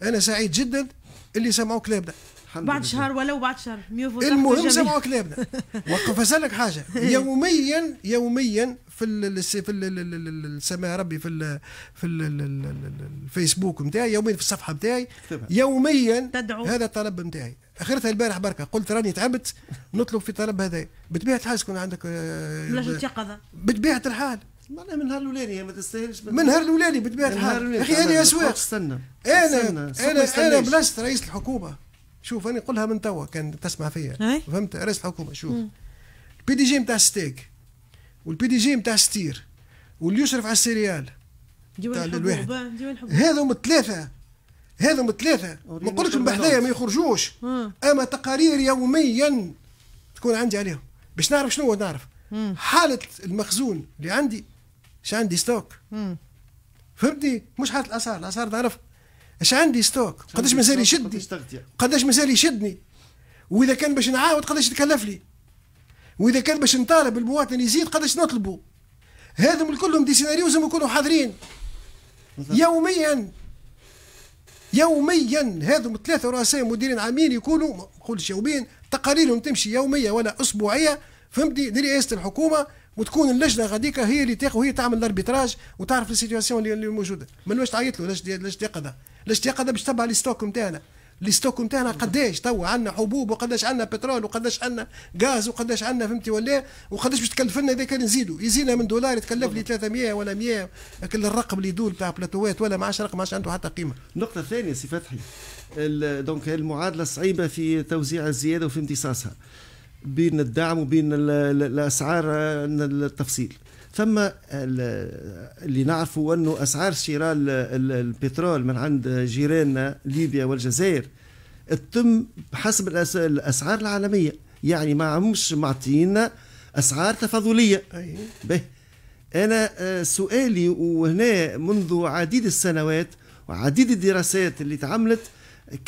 أنا سعيد جدا اللي سمعوا كلامنا بعد شهر ولو بعد شهر المهم سمعوا كلامنا وقف لك حاجة إيه. يوميا يوميا في ال في ال ربي في في الفيسبوك نتاعي يوميا في الصفحه نتاعي يوميا تدعو هذا الطلب نتاعي اخرتها البارح بركه قلت راني تعبت نطلب في طلب هذا بطبيعه الحال تكون عندك آه بطبيعه الحال معناها من نهار الاولاني ما تستاهلش من نهار الاولاني بطبيعه الحال اخي انا اسواق استنى انا انا انا بلاصه رئيس الحكومه شوف انا قلها من توا كان تسمع فيا فهمت رئيس الحكومه شوف البي دي جي نتاع ستيك والبي دي جي نتاع ستير واللي يشرف على السيريال نتاع الواحد هذهم الثلاثه هذهم الثلاثه ما قلتش من بحذايا ما يخرجوش اما تقارير يوميا تكون عندي عليهم باش نعرف شنو نعرف حاله المخزون اللي عندي اش عندي ستوك فهمتني مش حاله الاسعار الاسعار تعرف اش عندي ستوك قداش مازال يشدني قداش مازال يشدني واذا كان باش نعاود قداش يتكلف لي واذا كان باش نطالب المواطن يزيد قداش نطلبوا هذم كلهم دي سيناريو لازم يكونوا حاضرين يوميا يوميا هذم ثلاثه رؤساء مديرين عامين يكونوا ما نقولش يوميا تقاريرهم تمشي يوميه ولا اسبوعيه فهمتي لرئاسه الحكومه وتكون اللجنه غاديكا هي اللي تاخذ وهي تعمل الاربيتراج وتعرف السيتياسيون اللي موجوده ما تعيط له ليش ليش تيقظه ليش تيقظه باش تبع لي ستوك نتاعنا لي ستوك نتاعنا قداش توا عندنا حبوب وقداش عندنا بترول وقداش عندنا غاز وقداش عندنا فهمتي ولا وقداش باش تكلف لنا اذا كان نزيدوا يزينا من دولار يتكلف لي 300 ولا 100 كل الرقم اللي يدور تاع بلاتوات ولا ما عادش رقم ما عنده حتى قيمه. النقطه الثانيه سي فتحي دونك المعادله الصعيبه في توزيع الزياده وفي امتصاصها بين الدعم وبين الاسعار آه، التفصيل ثم اللي نعرفه أنه أسعار شراء البترول من عند جيراننا ليبيا والجزائر تتم بحسب الأسعار العالمية يعني ما عمش معطينا أسعار تفاضلية أيوة. به أنا آه، سؤالي وهنا منذ عديد السنوات وعديد الدراسات اللي تعملت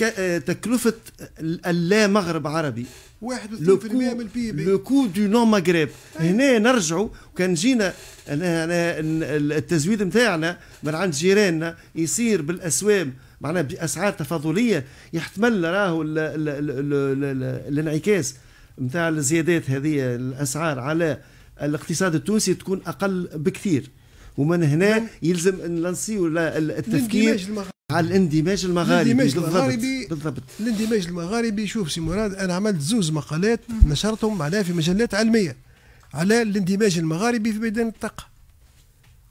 آه، تكلفه اللا مغرب عربي 31% من البي بي لو كو دو نون مغرب هنا نرجعوا وكان جينا أنا أنا التزويد نتاعنا من عند جيراننا يصير بالاسوام معناها باسعار تفاضليه يحتمل راهو الانعكاس نتاع الزيادات هذه الاسعار على الاقتصاد التونسي تكون اقل بكثير ومن هنا يلزم نلانسيو التفكير على الاندماج المغاربي الاندماج المغاربي بالضبط الاندماج المغاربي شوف سي مراد انا عملت زوز مقالات نشرتهم معناها في مجلات علميه على الاندماج المغاربي في ميدان الطاقه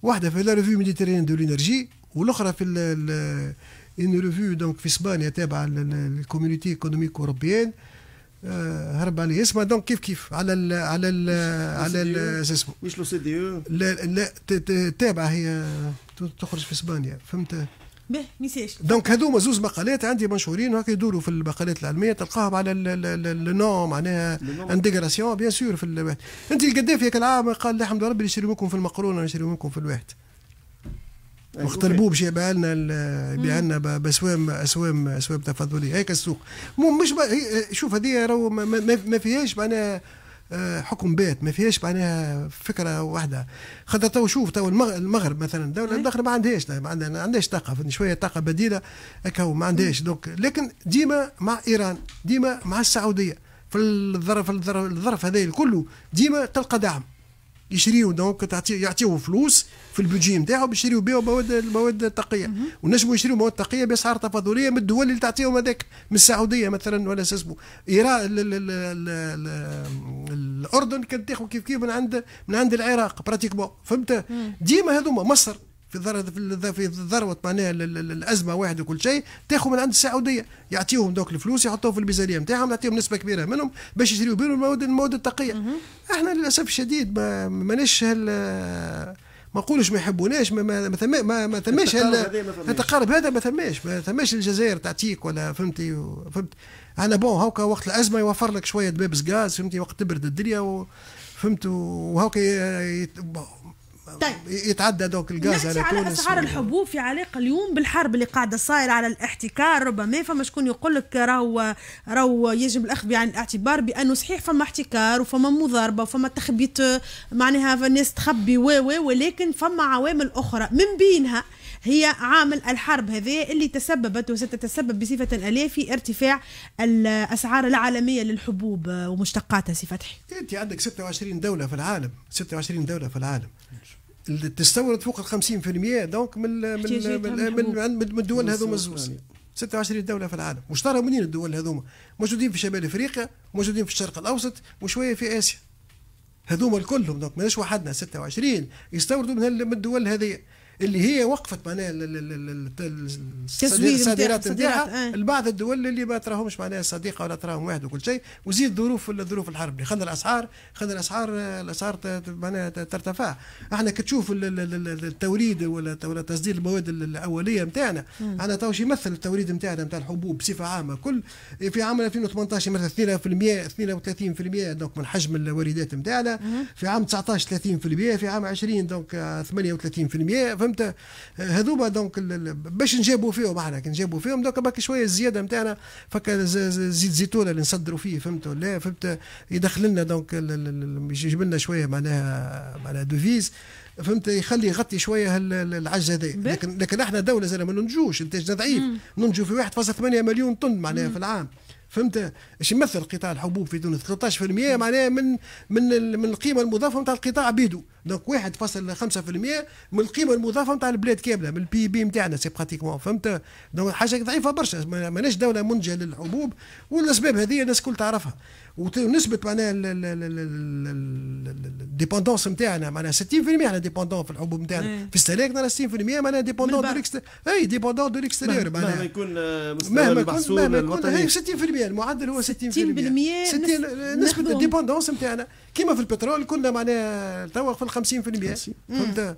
واحده في لا ريفيو ميديتيريان دو لينرجي والاخرى في ان ريفيو دونك في اسبانيا تابعه للكوميونيتي ايكونوميك اوروبيان آه، هربانيه اسمها دونك كيف كيف على الـ على الـ على اسمه مش لو سي دي او لا لا تابعه هي تخرج في اسبانيا فهمت دونك هذوما زوز مقالات عندي منشورين هكا يدوروا في المقالات العلميه تلقاهم على النوم معناها انديغراسيون بيان سور في الواحد انت القدافي هكا العام قال الحمد لله ربي يشري منكم في المقرونه ويشري منكم في الواحد واختربوه باش يبيع لنا يبيع لنا باسوام اسوام اسوام تفاضليه هيك السوق مو مش شوف هذه راهو ما, ما, ما فيهاش معناها آه، حكم بيت ما فيهاش معناها فكره واحده خاطر تو شوف تو المغرب مثلا دوله المغرب ما عندهاش ما عندهاش طاقه شويه طاقه بديله هكا ما عندهاش دونك لكن ديما مع ايران ديما مع السعوديه في الظرف الظرف الظرف هذا كله ديما تلقى دعم يشريو دونك تعطي يعطيو فلوس في البودجي نتاعهم باش يشريو بها مواد المواد التقيه ونجموا يشريو مواد تقيه باسعار تفاضليه من الدول اللي تعطيهم هذاك من السعوديه مثلا ولا اسمه ايران الاردن كانت تاخذ كيف كيف من عند من عند العراق براتيكمون فهمت ديما هذوما مصر في ذروه في في ذروه معناها الازمه واحد وكل شيء تاخذ من عند السعوديه يعطيهم دوك الفلوس يحطوهم في الميزانيه نتاعهم يعطيهم نسبه كبيره منهم باش يشريوا بهم المواد المواد التقيه احنا للاسف الشديد ما ماناش ما نقولوش ما يحبوناش ما ما ما, ما, ما ثماش التقارب هذا ما ثماش ما ثماش الجزائر تعطيك ولا فهمتي فهمت انا بون هاكا وقت الازمه يوفر لك شويه دبابس غاز فهمتي وقت تبرد الدنيا و فهمت وهاكا طيب. يتعدى دوك الغاز على تونس على اسعار و... الحبوب في علاقه اليوم بالحرب اللي قاعده صايره على الاحتكار ربما فما شكون يقول لك راهو راهو يجب الاخذ بعين الاعتبار بانه صحيح فما احتكار وفما مضاربه وفما تخبيط معناها الناس تخبي و ولكن فما عوامل اخرى من بينها هي عامل الحرب هذه اللي تسببت وستتسبب بصفة آلية في ارتفاع الأسعار العالمية للحبوب ومشتقاتها سي فتحي أنت عندك 26 دولة في العالم 26 دولة في العالم تستورد فوق ال 50% دونك من من من, من الدول هذوما الزوز 26 دوله في العالم ترى منين الدول هذوما موجودين في شمال افريقيا موجودين في الشرق الاوسط وشويه في اسيا هذوما الكلهم دونك ماناش وحدنا 26 يستوردوا من الدول هذه اللي هي وقفت معناها الصادرات نتاعها لبعض الدول اللي ما تراهمش معناها صديقه ولا تراهم واحد وكل شيء وزيد ظروف ظروف الحرب اللي خلى الاسعار خلى الاسعار الاسعار معناها ترتفع احنا كتشوف التوريد ولا تصدير المواد الاوليه نتاعنا احنا تو يمثل التوريد نتاعنا نتاع الحبوب بصفه عامه كل في عام 2018 مثل 2% 32% دونك من حجم الواردات نتاعنا في عام 19 30% في عام 20 دونك 38% فهمت فهمت هذوما دونك باش نجابوا فيهم احنا كي نجابوا فيهم دونك باك شويه الزياده نتاعنا فك زيت زيتون اللي نصدروا فيه فهمت ولا فهمت يدخل لنا دونك يجيب لنا شويه معناها معناها دوفيز فهمت يخلي يغطي شويه العجز هذا لكن لكن احنا دوله زي ما ننجوش انتاجنا ضعيف ننجو في 1.8 مليون طن معناها في العام فهمت اش يمثل قطاع الحبوب في تونس 13% معناها من من من القيمه المضافه نتاع القطاع بيدو دونك 1.5% من القيمه المضافه نتاع البلاد كامله من البي بي نتاعنا سي براتيكمون فهمت دونك حاجه ضعيفه برشا ماناش دوله منجه للحبوب والاسباب هذه الناس الكل تعرفها ونسبه معناها الديبوندونس نتاعنا معناها 60% احنا ديبوندون في الحبوب نتاعنا في استهلاكنا إيه. 60% معناها ديبوندون إيه، دو ليكستيريور اي ديبوندون دو ليكستيريور معناها مهما يكون آه، مهما المحصول الوطني 60% إيه، المعدل هو 60% 60% نسبه الديبوندونس نتاعنا كيما في البترول كنا معناها توا في ال 50% فهمت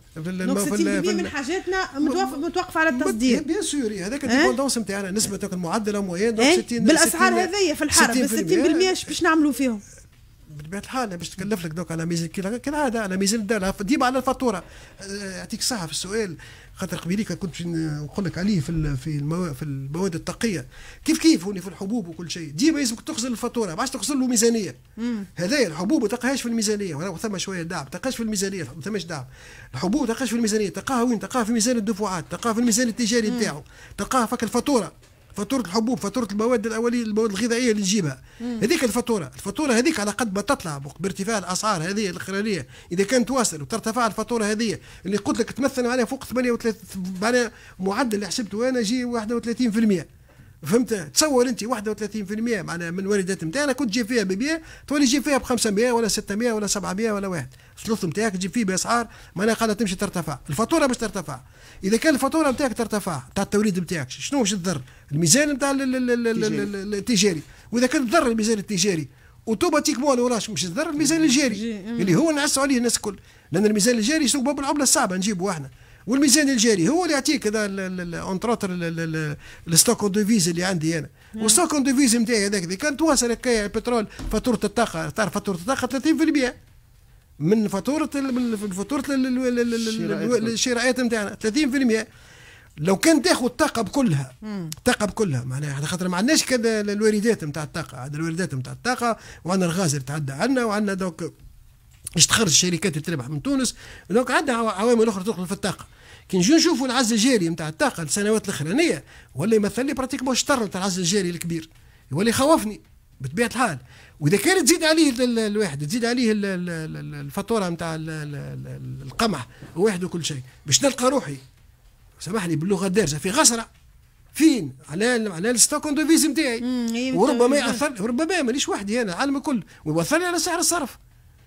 في من حاجاتنا متوقفه على التصدير بيان سور هذاك إيه؟ الديبوندونس نتاعنا نسبه المعدل 60 إيه؟ بالاسعار هذيا في الحرب 60% باش نعملوا فيهم بطبيعه الحال باش تكلف لك دوك على ميزان كالعاده على ميزان الدولة ديما على الفاتوره يعطيك أه، الصحه في السؤال خاطر قبيليكا كنت نقول لك عليه في في المواد في المواد الطاقيه كيف كيف هوني في الحبوب وكل شيء ديما لازمك تخزن الفاتوره ما تخزن له ميزانيه هذايا الحبوب ما تلقاهاش في الميزانيه ولو ثم شويه دعم تلقاهاش في الميزانيه ما ثماش دعم الحبوب ما تلقاهاش في الميزانيه تلقاها وين تلقاها في ميزان الدفعات تلقاها في الميزان التجاري نتاعو تلقاها فك الفاتوره فاتوره الحبوب فاتوره المواد الاوليه المواد الغذائيه اللي نجيبها هذيك الفاتوره الفاتوره هذيك على قد ما تطلع بارتفاع الاسعار هذه الاخرانيه اذا كانت تواصل وترتفع الفاتوره هذه اللي قلت لك تمثل عليها فوق 38 معناها معدل اللي حسبته انا جي 31% فهمت تصور انت 31% معناها من الواردات نتاعنا كنت تجيب فيها ب 100 تولي تجيب فيها ب 500 ولا 600 ولا 700 ولا واحد الثلث نتاعك تجيب فيه باسعار معناها قاعده تمشي ترتفع الفاتوره باش ترتفع اذا كان الفاتوره نتاعك ترتفع تاع التوريد نتاعك شنو باش تضر الميزان نتاع التجاري واذا كان تضر الميزان التجاري اوتوماتيكمون الوراش مش تضر الميزان الجاري أمم. اللي هو نعسوا عليه الناس الكل لان الميزان الجاري سوق باب العمله الصعبه نجيبه احنا والميزان الجاري هو اللي يعطيك هذا اونتروتر الستوك ديفيز اللي عندي انا والستوك اون ديفيز نتاعي هذاك اللي كان تواصل هكايا يعني البترول فاتوره الطاقه تعرف فاتوره الطاقه 30% من فاتوره من فاتوره الشراءات نتاعنا 30% لو كان تاخذ الطاقه بكلها الطاقه بكلها معناها على خاطر ما عندناش كذا الواردات نتاع الطاقه عندنا الواردات نتاع الطاقه وعندنا الغاز اللي تعدى عنا وعندنا دوك باش تخرج الشركات اللي تربح من تونس دونك عندها عوامل اخرى تدخل في الطاقه كي نجي نشوفوا العز الجاري نتاع الطاقه السنوات الاخرانيه ولا يمثل لي مش شطر نتاع العز الجاري الكبير يولي يخوفني بطبيعه الحال واذا كان تزيد عليه الواحد تزيد عليه الفاتوره نتاع القمح واحد وكل شيء باش نلقى روحي سامحني باللغه الدارجه في غسره فين على على الستوك اون دوفيز نتاعي وربما ياثر ربما مانيش وحدي انا العالم الكل ويوصل على سعر الصرف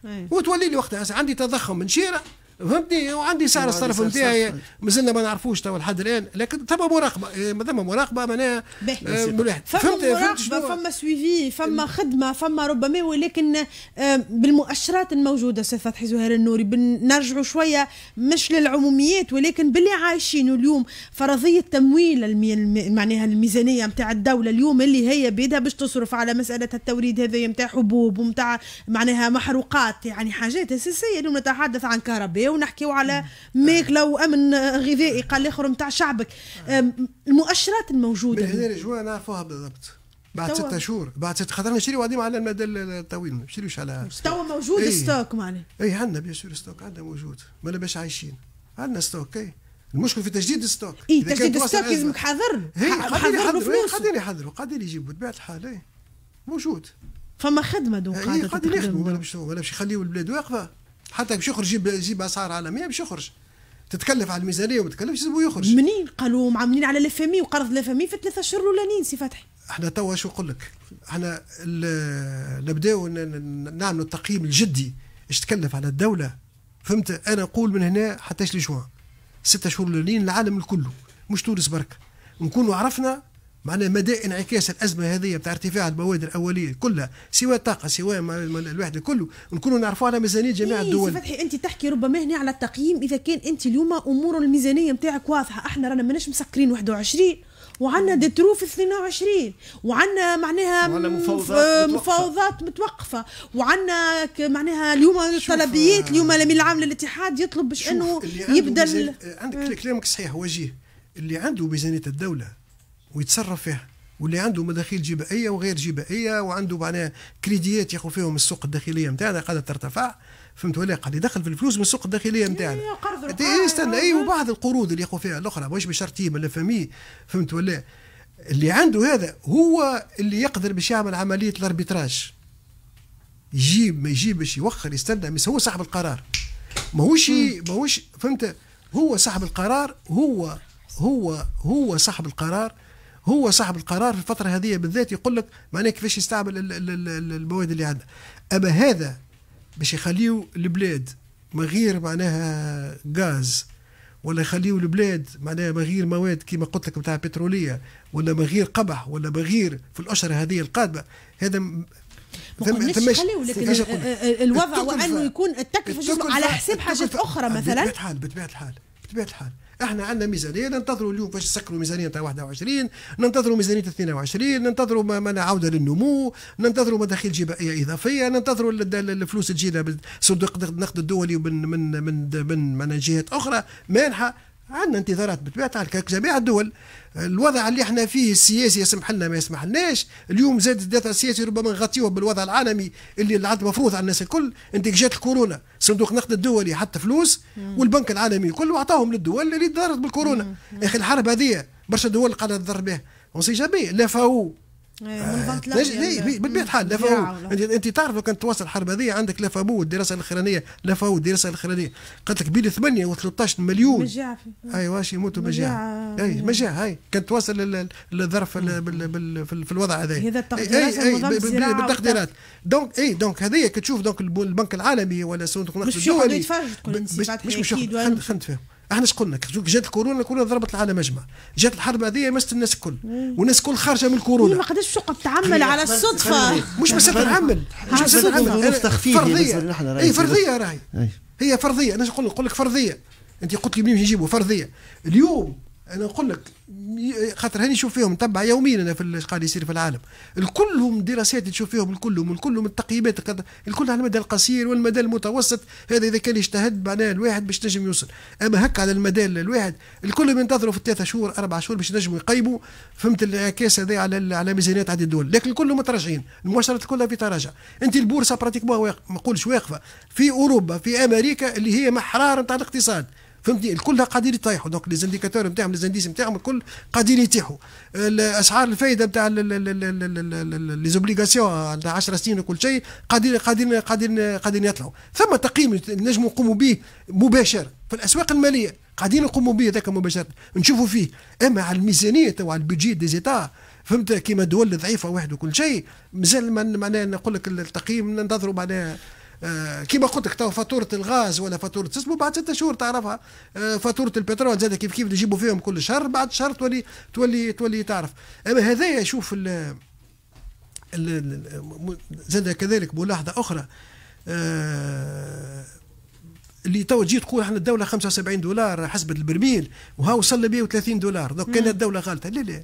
إيه. وتولي لي وقتها عندي تضخم من شيره فهمتني وعندي سعر الصرف نتاعي مازلنا ما نعرفوش توا لحد الان لكن ثم مراقبه ثم إيه، مراقبه معناها آه، فهمت فما مراقبه فما سويفي فما خدمه فما ربما ولكن آه، بالمؤشرات الموجوده سي فتحي زهير النوري نرجعوا شويه مش للعموميات ولكن باللي عايشينه اليوم فرضيه تمويل معناها الميزانيه نتاع الدوله اليوم اللي هي بيدها باش تصرف على مساله التوريد هذا نتاع حبوب ونتاع معناها محروقات يعني حاجات اساسيه اليوم نتحدث عن كهرباء الغذائيه ونحكيو على ماكله وامن غذائي قال الاخر نتاع شعبك المؤشرات الموجوده هذه الجوع نعرفوها بالضبط بعد ستة شهور بعد ست خاطر نشري هذيما على المدى الطويل ما نشريوش على توا موجود ايه. ستوك معناه اي عندنا بيان سور ستوك عندنا موجود ما باش عايشين عندنا ستوك اي المشكل في تجديد الستوك اي تجديد الستوك لازمك حذر إيه، حذر إيه، فلوس قاعدين يحضروا إيه، قاعدين يجيبوا بطبيعه الحال اي موجود فما خدمه دونك قاعدين يخدموا ولا باش يخليوا البلاد واقفه حتى باش يخرج يجيب يجيب اسعار عالميه باش يخرج تتكلف على الميزانيه وما تتكلفش يسيبوه يخرج منين قالوا معاملين على لافامي وقرض لافامي في ثلاثة اشهر الاولانيين سي فتحي احنا توا شو نقول لك احنا نبداو نعملوا التقييم الجدي اش تكلف على الدوله فهمت انا نقول من هنا حتى لجوان ستة شهور الاولانيين العالم الكل مش تونس برك نكونوا عرفنا معناها مدى انعكاس الازمه هذه بتاع ارتفاع المواد الاوليه كلها سواء الطاقه سواء الوحده كله نكونوا نعرفوا على ميزانيه جميع إيه الدول فتحي انت تحكي ربما هنا على التقييم اذا كان انت اليوم امور الميزانيه نتاعك واضحه احنا رانا ماناش مسكرين 21 وعندنا دترو في 22 وعندنا معناها مفاوضات مفاوضات متوقفه وعندنا معناها اليوم الطلبيات آه، اليوم الامين العام للاتحاد يطلب باش انه يبدا عندك آه. كلامك صحيح وجيه اللي عنده ميزانيه الدوله ويتصرف فيها واللي عنده مداخيل جبائيه وغير جبائيه وعنده معناها كريديات ياخذ فيهم السوق الداخليه نتاعنا قاعده ترتفع فهمت ولا قاعد يدخل في الفلوس من السوق الداخليه نتاعنا إيه, إيه، استنى اي وبعض القروض اللي ياخذ فيها الاخرى واش بشرطيه من الفامي فهمت ولا اللي عنده هذا هو اللي يقدر باش يعمل عمليه الاربيتراج يجيب ما يجيبش يوخر يستنى بس هو صاحب القرار ماهوش ماهوش فهمت هو صاحب القرار هو هو هو صاحب القرار هو صاحب القرار في الفتره هذه بالذات يقول لك معناها كيفاش يستعمل المواد اللي عندنا اما هذا باش يخليو البلاد ما غير معناها غاز ولا يخليو البلاد معناها ما غير مواد كما قلت لك نتاع بتروليه ولا ما غير قبح ولا ما غير في الاشهر هذه القادمه هذا ما ثماش لكن الوضع وانه يكون التكلفه على حساب حاجات اخرى مثلا بطبيعه الحال بطبيعه الحال بطبيعه الحال احنا عندنا ميزانيه ننتظروا اليوم باش نسكروا ميزانيه تاع 21 ننتظروا ميزانيه 22 ننتظروا ما عوده للنمو ننتظروا مداخيل جبائيه اضافيه ننتظروا الفلوس تجينا من صندوق النقد الدولي من من من, من, من جهات اخرى مانحه عندنا انتظارات بطبيعتها جميع الدول الوضع اللي احنا فيه السياسي يسمح لنا ما يسمح لناش اليوم زاد الداتا السياسي ربما نغطيوه بالوضع العالمي اللي العاد مفروض على الناس الكل انت جات الكورونا صندوق النقد الدولي حط فلوس والبنك العالمي كله اعطاهم للدول اللي تضررت بالكورونا اخي الحرب هذه برشا دول قاعده تضر بها اون سي جامي لا فاو بطبيعة الحال لافاو انت انت تعرف كانت تواصل الحرب هذه عندك لافابو الدراسه الاخرانيه لافاو الدراسه الاخرانيه قالت لك بين 8 و13 مليون مجاعه ايوا واش يموتوا مجاعه آه، اي مجاعه اي كانت تواصل الظرف في الوضع هذا هذا التقديرات بالتقديرات دونك اي دونك هذه كتشوف دونك البنك العالمي ولا صندوق النقد الدولي مش مش مش مش مش مش مش مش مش احنا اش قلنا جات الكورونا كورونا ضربت العالم اجمع جات الحرب هذه مست الناس الكل والناس الكل خارجه من الكورونا ما قدرش تقعد تعمل على الصدفه مش بس تتعمل مش بس تتعمل فرضيه اي فرضيه راهي هي فرضيه انا نقول لك فرضيه انت قلت لي منين يجيبوا فرضيه اليوم انا نقول لك خاطر هاني نشوف فيهم نتبع يوميا انا في اللي قاعد يصير في العالم الكلهم دراسات تشوف فيهم الكلهم الكلهم التقييمات الكل على المدى القصير والمدى المتوسط هذا اذا كان يجتهد معناها الواحد باش نجم يوصل اما هكا على المدى الواحد الكل ينتظروا في ثلاثة شهور اربع شهور باش نجموا يقيموا فهمت الانعكاس هذا على على ميزانيات عدد الدول لكن الكل متراجعين المؤشرات كلها في تراجع انت البورصه براتيكمون ما نقولش واقفه في اوروبا في امريكا اللي هي محرار نتاع الاقتصاد فهمتني الكل قادر يطيحوا دونك ليزانديكاتور نتاعهم زانديس نتاعهم الكل قادر يطيحوا اسعار الفائده نتاع لي زوبليغاسيون 10 سنين وكل شيء قادر قادرين قادرين قادرين يطلعوا ثم تقييم نجموا نقوموا به مباشر في الاسواق الماليه قاعدين نقوموا به ذاك مباشره نشوفوا فيه اما على الميزانيه تاع البيجي دي زيتا فهمت كيما الدول ضعيفه واحد وكل شيء مازال معناها نقول لك التقييم ننتظروا معناها آه، كيما قلت لك تو فاتوره الغاز ولا فاتوره تسمو بعد ستة شهور تعرفها آه، فاتوره البترول زاد كيف كيف نجيبوا فيهم كل شهر بعد شهر تولي تولي تولي تعرف اما هذايا شوف ال زاد كذلك ملاحظه اخرى آه، اللي تو تجي تقول احنا الدوله 75 دولار حسب البرميل وها وصل 130 دولار دوك كان الدوله غالطه لا لا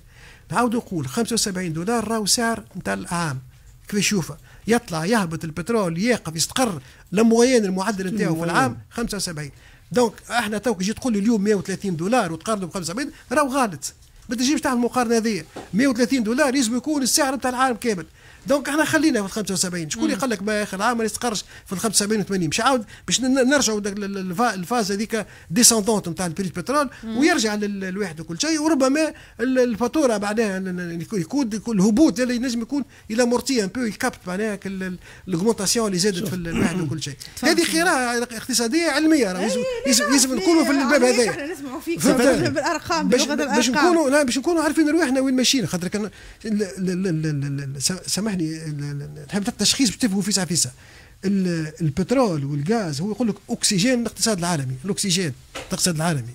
نعاود نقول 75 دولار راهو سعر نتاع العام كيفاش يشوفها يطلع يهبط البترول يقف يستقر لموين المعدل نتاعو في العام 75 دونك احنا تو كي تقول لي اليوم 130 دولار وتقارنه ب 75 راهو غلط ما تجيبش تعمل المقارنه هذه 130 دولار لازم يكون السعر نتاع العالم كامل دونك احنا خلينا في ال 75 شكون اللي قال لك ما اخر العام ما يستقرش في ال 75 و 80 مش عاود باش نرجعوا الفاز هذيك ديسوندونت نتاع البري بترول ويرجع للواحد وكل شيء وربما الفاتوره بعدها يكون الهبوط اللي ينجم يكون الى مورتي ان بو يكابت معناها الاغمونتاسيون اللي زادت في الواحد وكل شيء هذه قراءه اقتصاديه علميه إيه، إيه، لازم إيه، نكونوا في الباب هذا احنا نسمعوا فيك بالارقام بلغه الارقام باش نكونوا باش نكونوا عارفين رواحنا وين ماشيين خاطر سمح سامحني تحب التشخيص باش تفهموا فيسع فيسع البترول والغاز هو يقول لك اكسجين الاقتصاد العالمي الاكسجين الاقتصاد العالمي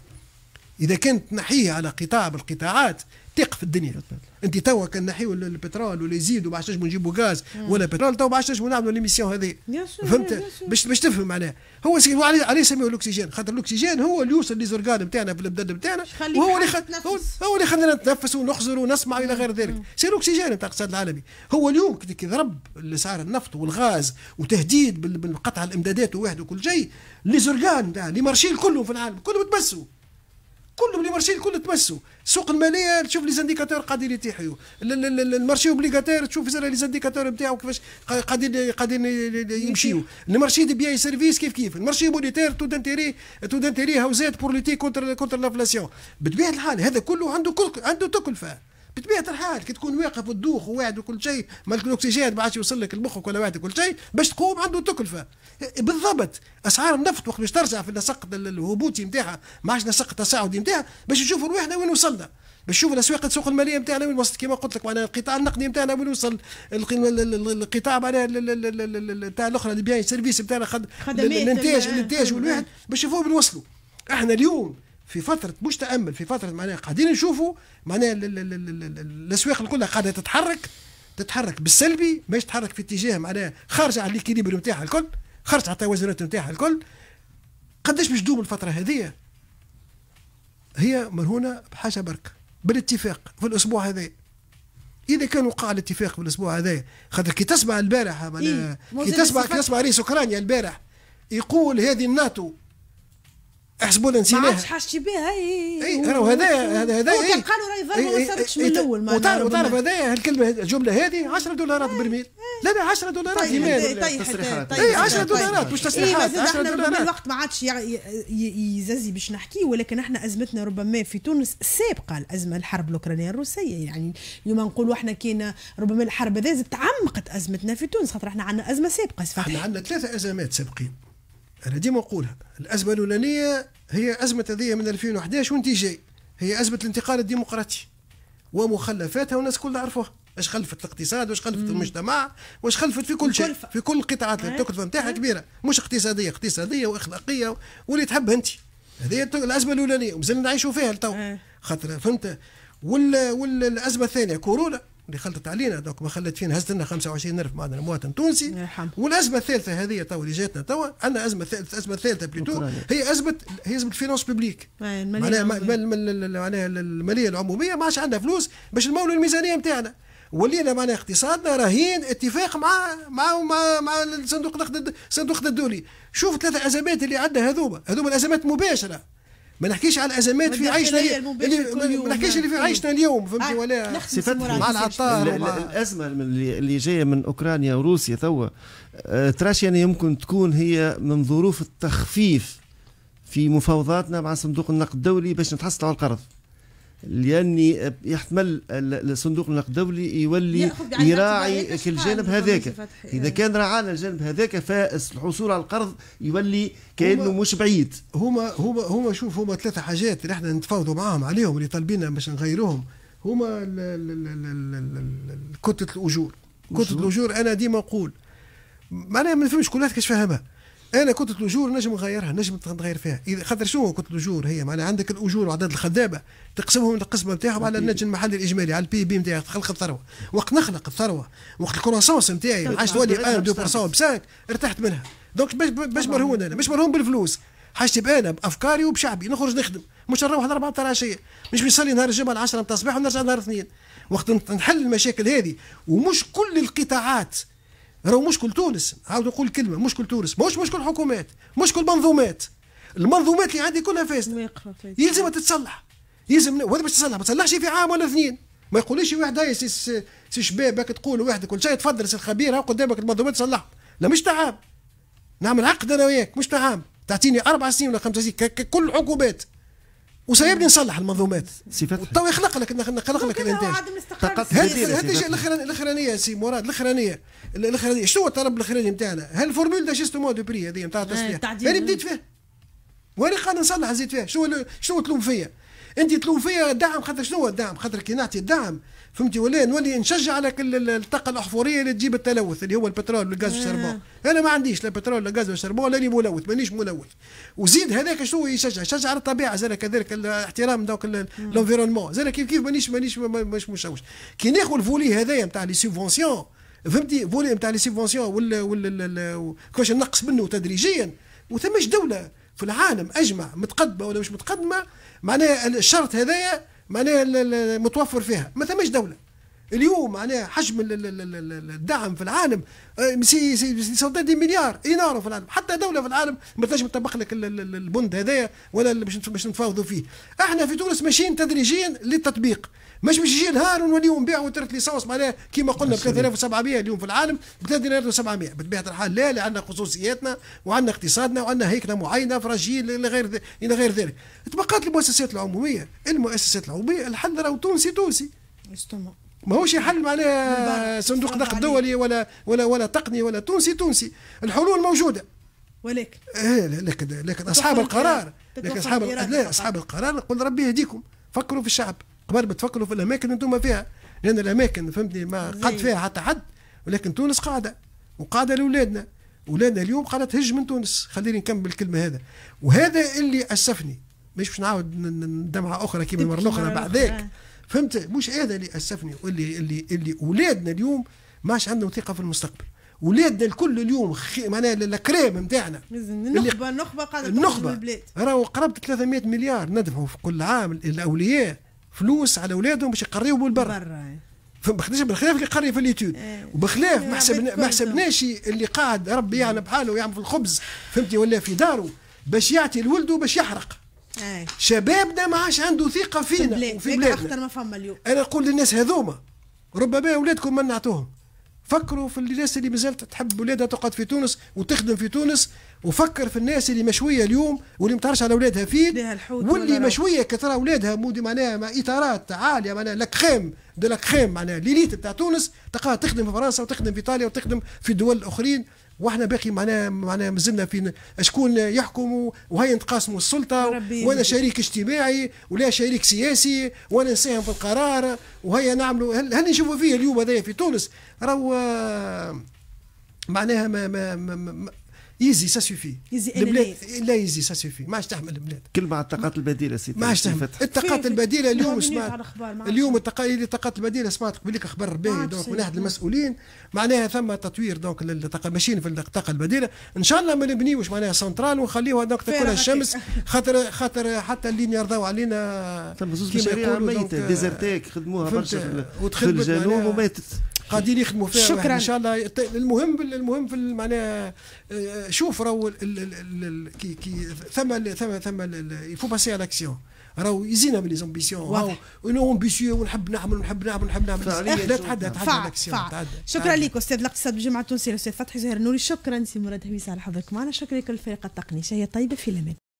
اذا كنت نحيه على قطاع بالقطاعات تيق في الدنيا انت توا كان نحيو البترول ولا يزيد وما عادش نجيبوا غاز ولا بترول توا عادش نجموا نعملوا ليميسيون هذه فهمت باش باش تفهم معناها هو علي علي يسميوه الاكسجين خاطر الاكسجين هو اللي يوصل ليزورغان نتاعنا في البدن نتاعنا وهو اللي هو اللي خلينا نتنفس ونخزر ونسمع الى غير ذلك سي الاكسجين نتاع الاقتصاد العالمي هو اليوم كي ضرب اسعار النفط والغاز وتهديد بالقطع الامدادات وواحد وكل شيء ليزورغان لي مارشي كلهم في العالم كلهم تبسوا كلهم لي مارشي الكل تمسوا السوق الماليه تشوف لي زانديكاتور قادين يتيحيو المارشي اوبليغاتير تشوف لي زانديكاتور نتاعو كيفاش قادين قاعدين يمشيو المارشي دي بيان سيرفيس كيف كيف المارشي مونيتير تو دانتيري تو دانتيري هاوزات بور لوتي كونتر كونتر لافلاسيون بطبيعه الحال هذا كله عنده عنده تكلفه بطبيعه الحال كي تكون واقف وتدوخ وواعد وكل شيء ما الاكسجين ما عادش يوصل لك لمخك ولا واعد وكل شيء باش تقوم عنده تكلفه بالضبط اسعار النفط وقت باش ترجع في النسق الهبوطي نتاعها ما عادش نسق التصاعدي نتاعها باش نشوفوا روحنا وين وصلنا باش نشوفوا الاسواق السوق الماليه نتاعنا وين وصلت كما قلت لك معناها القطاع النقدي نتاعنا وين وصل القطاع معناها نتاع الاخرى اللي بيان سيرفيس نتاعنا خد الانتاج الانتاج والواحد باش نشوفوا وين وصلوا احنا اليوم في فتره مش تامل في فتره معناها قاعدين نشوفوا معناها الاسواق الكل قاعده تتحرك تتحرك بالسلبي ماش تتحرك في اتجاه معناها خارجه على الإكيليبر نتاعها الكل خارجه على التوازنات نتاعها الكل قداش باش تدوم الفتره هذه هي من هنا بحاجه برك بالاتفاق في الاسبوع هذا اذا كان وقع الاتفاق في الاسبوع هذا خاطر كي تسمع البارح إيه؟ كي تسمع كي تسمع رئيس اوكرانيا البارح يقول هذه الناتو احسبوا لنا نسيناه ما عادش حاجتي بها اي راهو هذايا هذا هذايا اي قالوا راهي فرق ما صارتش من الاول وتعرف وتعرف هذايا الكلمه الجمله هذه 10 دولارات إيه، برميل إيه. لا لا 10 دولارات طيب, طيب،, طيب،, طيب، اي 10 دولارات مش تصريحات إيه، 10 دولارات الوقت ما عادش يزازي باش نحكي ولكن احنا ازمتنا ربما في تونس سابقه الازمه الحرب الاوكرانيه الروسيه يعني اليوم نقولوا احنا كاين ربما الحرب هذه تعمقت ازمتنا في تونس خاطر احنا عندنا ازمه سابقه احنا عندنا ثلاثه ازمات سابقين انا ديما نقولها الازمه الاولانيه هي ازمه هذه من 2011 وانت جاي هي ازمه الانتقال الديمقراطي ومخلفاتها والناس كلها عرفوها اش خلفت الاقتصاد واش خلفت المجتمع واش خلفت في كل شيء في كل القطاعات التكلفه نتاعها كبيره مش اقتصاديه اقتصاديه واخلاقيه واللي تحبها انت هذه الازمه الاولانيه ومازلنا نعيشوا فيها لتو خاطر فهمت والازمه الثانيه كورونا اللي خلطت علينا دوك ما خلت فينا هزت لنا 25000 معنا مواطن تونسي والازمه الثالثه هذه تو اللي جاتنا تو عندنا ازمه ثالثه الازمه الثالثه بليتو هي ازمه هي ازمه فينونس بوبليك معناها معناها الماليه العموميه ما عادش عندنا فلوس باش نمولوا الميزانيه نتاعنا ولينا معناها اقتصادنا رهين اتفاق مع مع مع, مع الصندوق النقد الصندوق الدولي شوف ثلاثه ازمات اللي عندنا هذوما هذوما الازمات مباشره ما نحكيش على الازمات في عيشنا اللي ما نحكيش يعني اللي في نعم. عيشنا اليوم فهمتي نعم. ولا صفات مع العطار الازمه اللي جايه من اوكرانيا وروسيا توا آه، تراش يعني يمكن تكون هي من ظروف التخفيف في مفاوضاتنا مع صندوق النقد الدولي باش نتحصلوا على القرض لاني يحتمل الصندوق النقد الدولي يولي يراعي كل جانب هذاك اذا كان راعانا الجانب هذاك فالحصول على القرض يولي كانه مش بعيد هما هما هما شوف هما ثلاثه حاجات اللي احنا نتفاوضوا معاهم عليهم اللي طالبين باش نغيروهم هما كتله الاجور كتله الاجور انا ديما نقول معناها ما نفهمش كلها كيفاش فاهمها انا كنت الاجور نجم نغيرها نجم نغير فيها اذا خاطر شنو كنت الاجور هي معناها عندك الاجور وعدد الخدابه تقسمهم القسمه نتاعهم على الناتج المحلي الاجمالي على البي بي نتاعك تخلق الثروه وقت نخلق الثروه وقت الكروسونس نتاعي عادش تولي دو 2% بسانك ارتحت منها دونك باش مرهون انا مش مرهون بالفلوس حاجتي بانا بافكاري وبشعبي نخرج نخدم مش نروح الاربعه 14 عشيه مش نصلي نهار الجمعه 10 نتاع الصباح ونرجع نهار الاثنين وقت نحل المشاكل هذه ومش كل القطاعات راهو مشكل تونس عاود نقول كلمه مشكل تونس مش مشكل حكومات مشكل منظومات المنظومات اللي عندي كلها فاسده يلزمها تتصلح يلزم وهذا باش تصلح ما تصلحش في عام ولا اثنين ما يقوليش واحد هاي سي شباب هاك تقول واحد كل شيء تفضل سي الخبير ها قدامك المنظومات تصلحهم لا مش تعام نعمل عقد انا وياك مش تعام تعطيني اربع سنين ولا خمس سنين كل عقوبات وسيبني نصلح المنظومات صفات وتو يخلق لك نخلق لك الانتاج هذه الاخرانيه سي مراد الاخرانيه الاخرانيه شنو هو الطلب الاخراني نتاعنا هل فورمول مو دو بري هذه نتاع التصليح آه، انا بديت فيه وانا قاعد نصلح زيد فيه شنو شنو تلوم فيا انت تلوم فيا الدعم خاطر شنو هو الدعم خاطر كي نعطي الدعم فهمتي ولا نولي نشجع على الطاقه الاحفوريه اللي تجيب التلوث اللي هو البترول والغاز آه. والشربون انا ما عنديش لا بترول لا غاز والشربون لاني ملوث مانيش ملوث وزيد هذاك شنو يشجع يشجع على الطبيعه زاد كذلك الاحترام دوك لونفيرونمون زاد كيف كيف مانيش مانيش مش مشوش كي ناخذ الفولي هذايا نتاع لي سوبونسيون فهمتي فولي نتاع لي سوبونسيون ولا ولا كاش نقص منه تدريجيا وثماش دوله في العالم اجمع متقدمه ولا مش متقدمه معناها الشرط هذايا معناها متوفر فيها ما ثماش دوله اليوم على حجم الدعم في العالم آه، سي سي سنتين مليار ينار في العالم حتى دوله في العالم ما تنجم تطبق لك البند هذايا ولا باش باش نتفاوضوا فيه احنا في تونس ماشيين تدريجيا للتطبيق مش باش يجي نهار ونوليو نبيعوا ترك ليسونس معناها كيما قلنا ب 3700 اليوم في العالم ب 3700 بطبيعه الحال لا لان خصوصياتنا وعندنا اقتصادنا وعندنا هيكله معينه فراجيل الى غير الى غير ذلك تبقات المؤسسات العموميه المؤسسات العموميه الحل راهو تونسي تونسي ما هوش حل معناها صندوق نقد دولي ولا ولا ولا تقني ولا تونسي تونسي الحلول موجوده ولكن آه لكن لكن اصحاب القرار لكن اصحاب لا اصحاب القرار نقول ربي يهديكم فكروا في الشعب قبل ما تفكروا في الاماكن انتم فيها لان الاماكن فهمتني ما قد فيها حتى حد ولكن تونس قاعده وقاعده لاولادنا ولادنا اليوم قاعده تهج من تونس خليني نكمل الكلمه هذا وهذا اللي اسفني مش باش نعاود دمعه اخرى كيما المره الاخرى بعد ذاك آه. فهمت مش هذا اللي اسفني اللي اللي اللي اولادنا اليوم ماش عندهم ثقه في المستقبل ولادنا الكل اليوم خي... معناها الكريم نتاعنا النخبه النخبه قاعده النخبه راهو قرابه 300 مليار ندفعوا في كل عام الاولياء فلوس على اولادهم باش يقريوا لبرا برا بخلاف اللي قري في اليوتيوب وبخلاف ما حسبنا ما حسبناش اللي قاعد ربي يعلم يعني بحاله ويعمل في الخبز فهمتي ولا في داره باش يعطي لولده باش يحرق إيه. شبابنا ما عادش عنده ثقه فينا في بلادنا اكثر ما فما اليوم انا نقول للناس هذوما ربما اولادكم ما نعطوهم فكروا في الناس اللي مازالت تحب أولادها تقعد في تونس وتخدم في تونس وفكر في الناس اللي مشويه اليوم واللي ما تعرفش على اولادها فين واللي مشويه كثر اولادها مودي معناها مع اطارات عاليه معناها لكخيم دو لكخيم معناها ليليت بتاع تونس تلقاها تخدم في فرنسا وتخدم في ايطاليا وتخدم في دول اخرين واحنا باقي معناها معناها مازلنا في شكون يحكم وهي نتقاسموا السلطه وانا شريك اجتماعي ولا شريك سياسي وانا نساهم في القرار وهي نعملوا هل, هل نشوفوا فيه اليوم هذايا في تونس راهو آه، معناها ما, ما, ما, ما ايزي سا سوفي البلاد لا ايزي سا سوفي ما عادش تحمل البلاد كلمه على الطاقات البديله سي ما عادش نعم، تحمل الطاقات البديله اليوم سمعت اليوم الطاقات البديله سمعت قبليك اخبار باهي دونك من احد المسؤولين معناها ثم تطوير دونك للطاقه ماشيين في الطاقه البديله ان شاء الله ما نبنيوش معناها سنترال ونخليوها دونك تاكلها الشمس خاطر خاطر حتى اللي يرضاو علينا ثم زوج مشاريع ميته ديزرتيك خدموها برشا في الجنوب وماتت قاعدين يخدموا فيها شكرا ان شاء الله المهم المهم في معناها آه، شوف راهو كي كي ثم ثم ثم يفو باسي على اكسيون راهو يزينا من ليزومبيسيون واو انا امبيسيو ونحب نعمل ونحب نعمل ونحب نعمل لا تحدى تحدى شكرا لك استاذ الاقتصاد بالجامعه التونسيه الاستاذ فتحي زهير النوري شكرا سي مراد هويسه على حضورك معنا شكرا لك الفريق التقني شهيه طيبه في الامان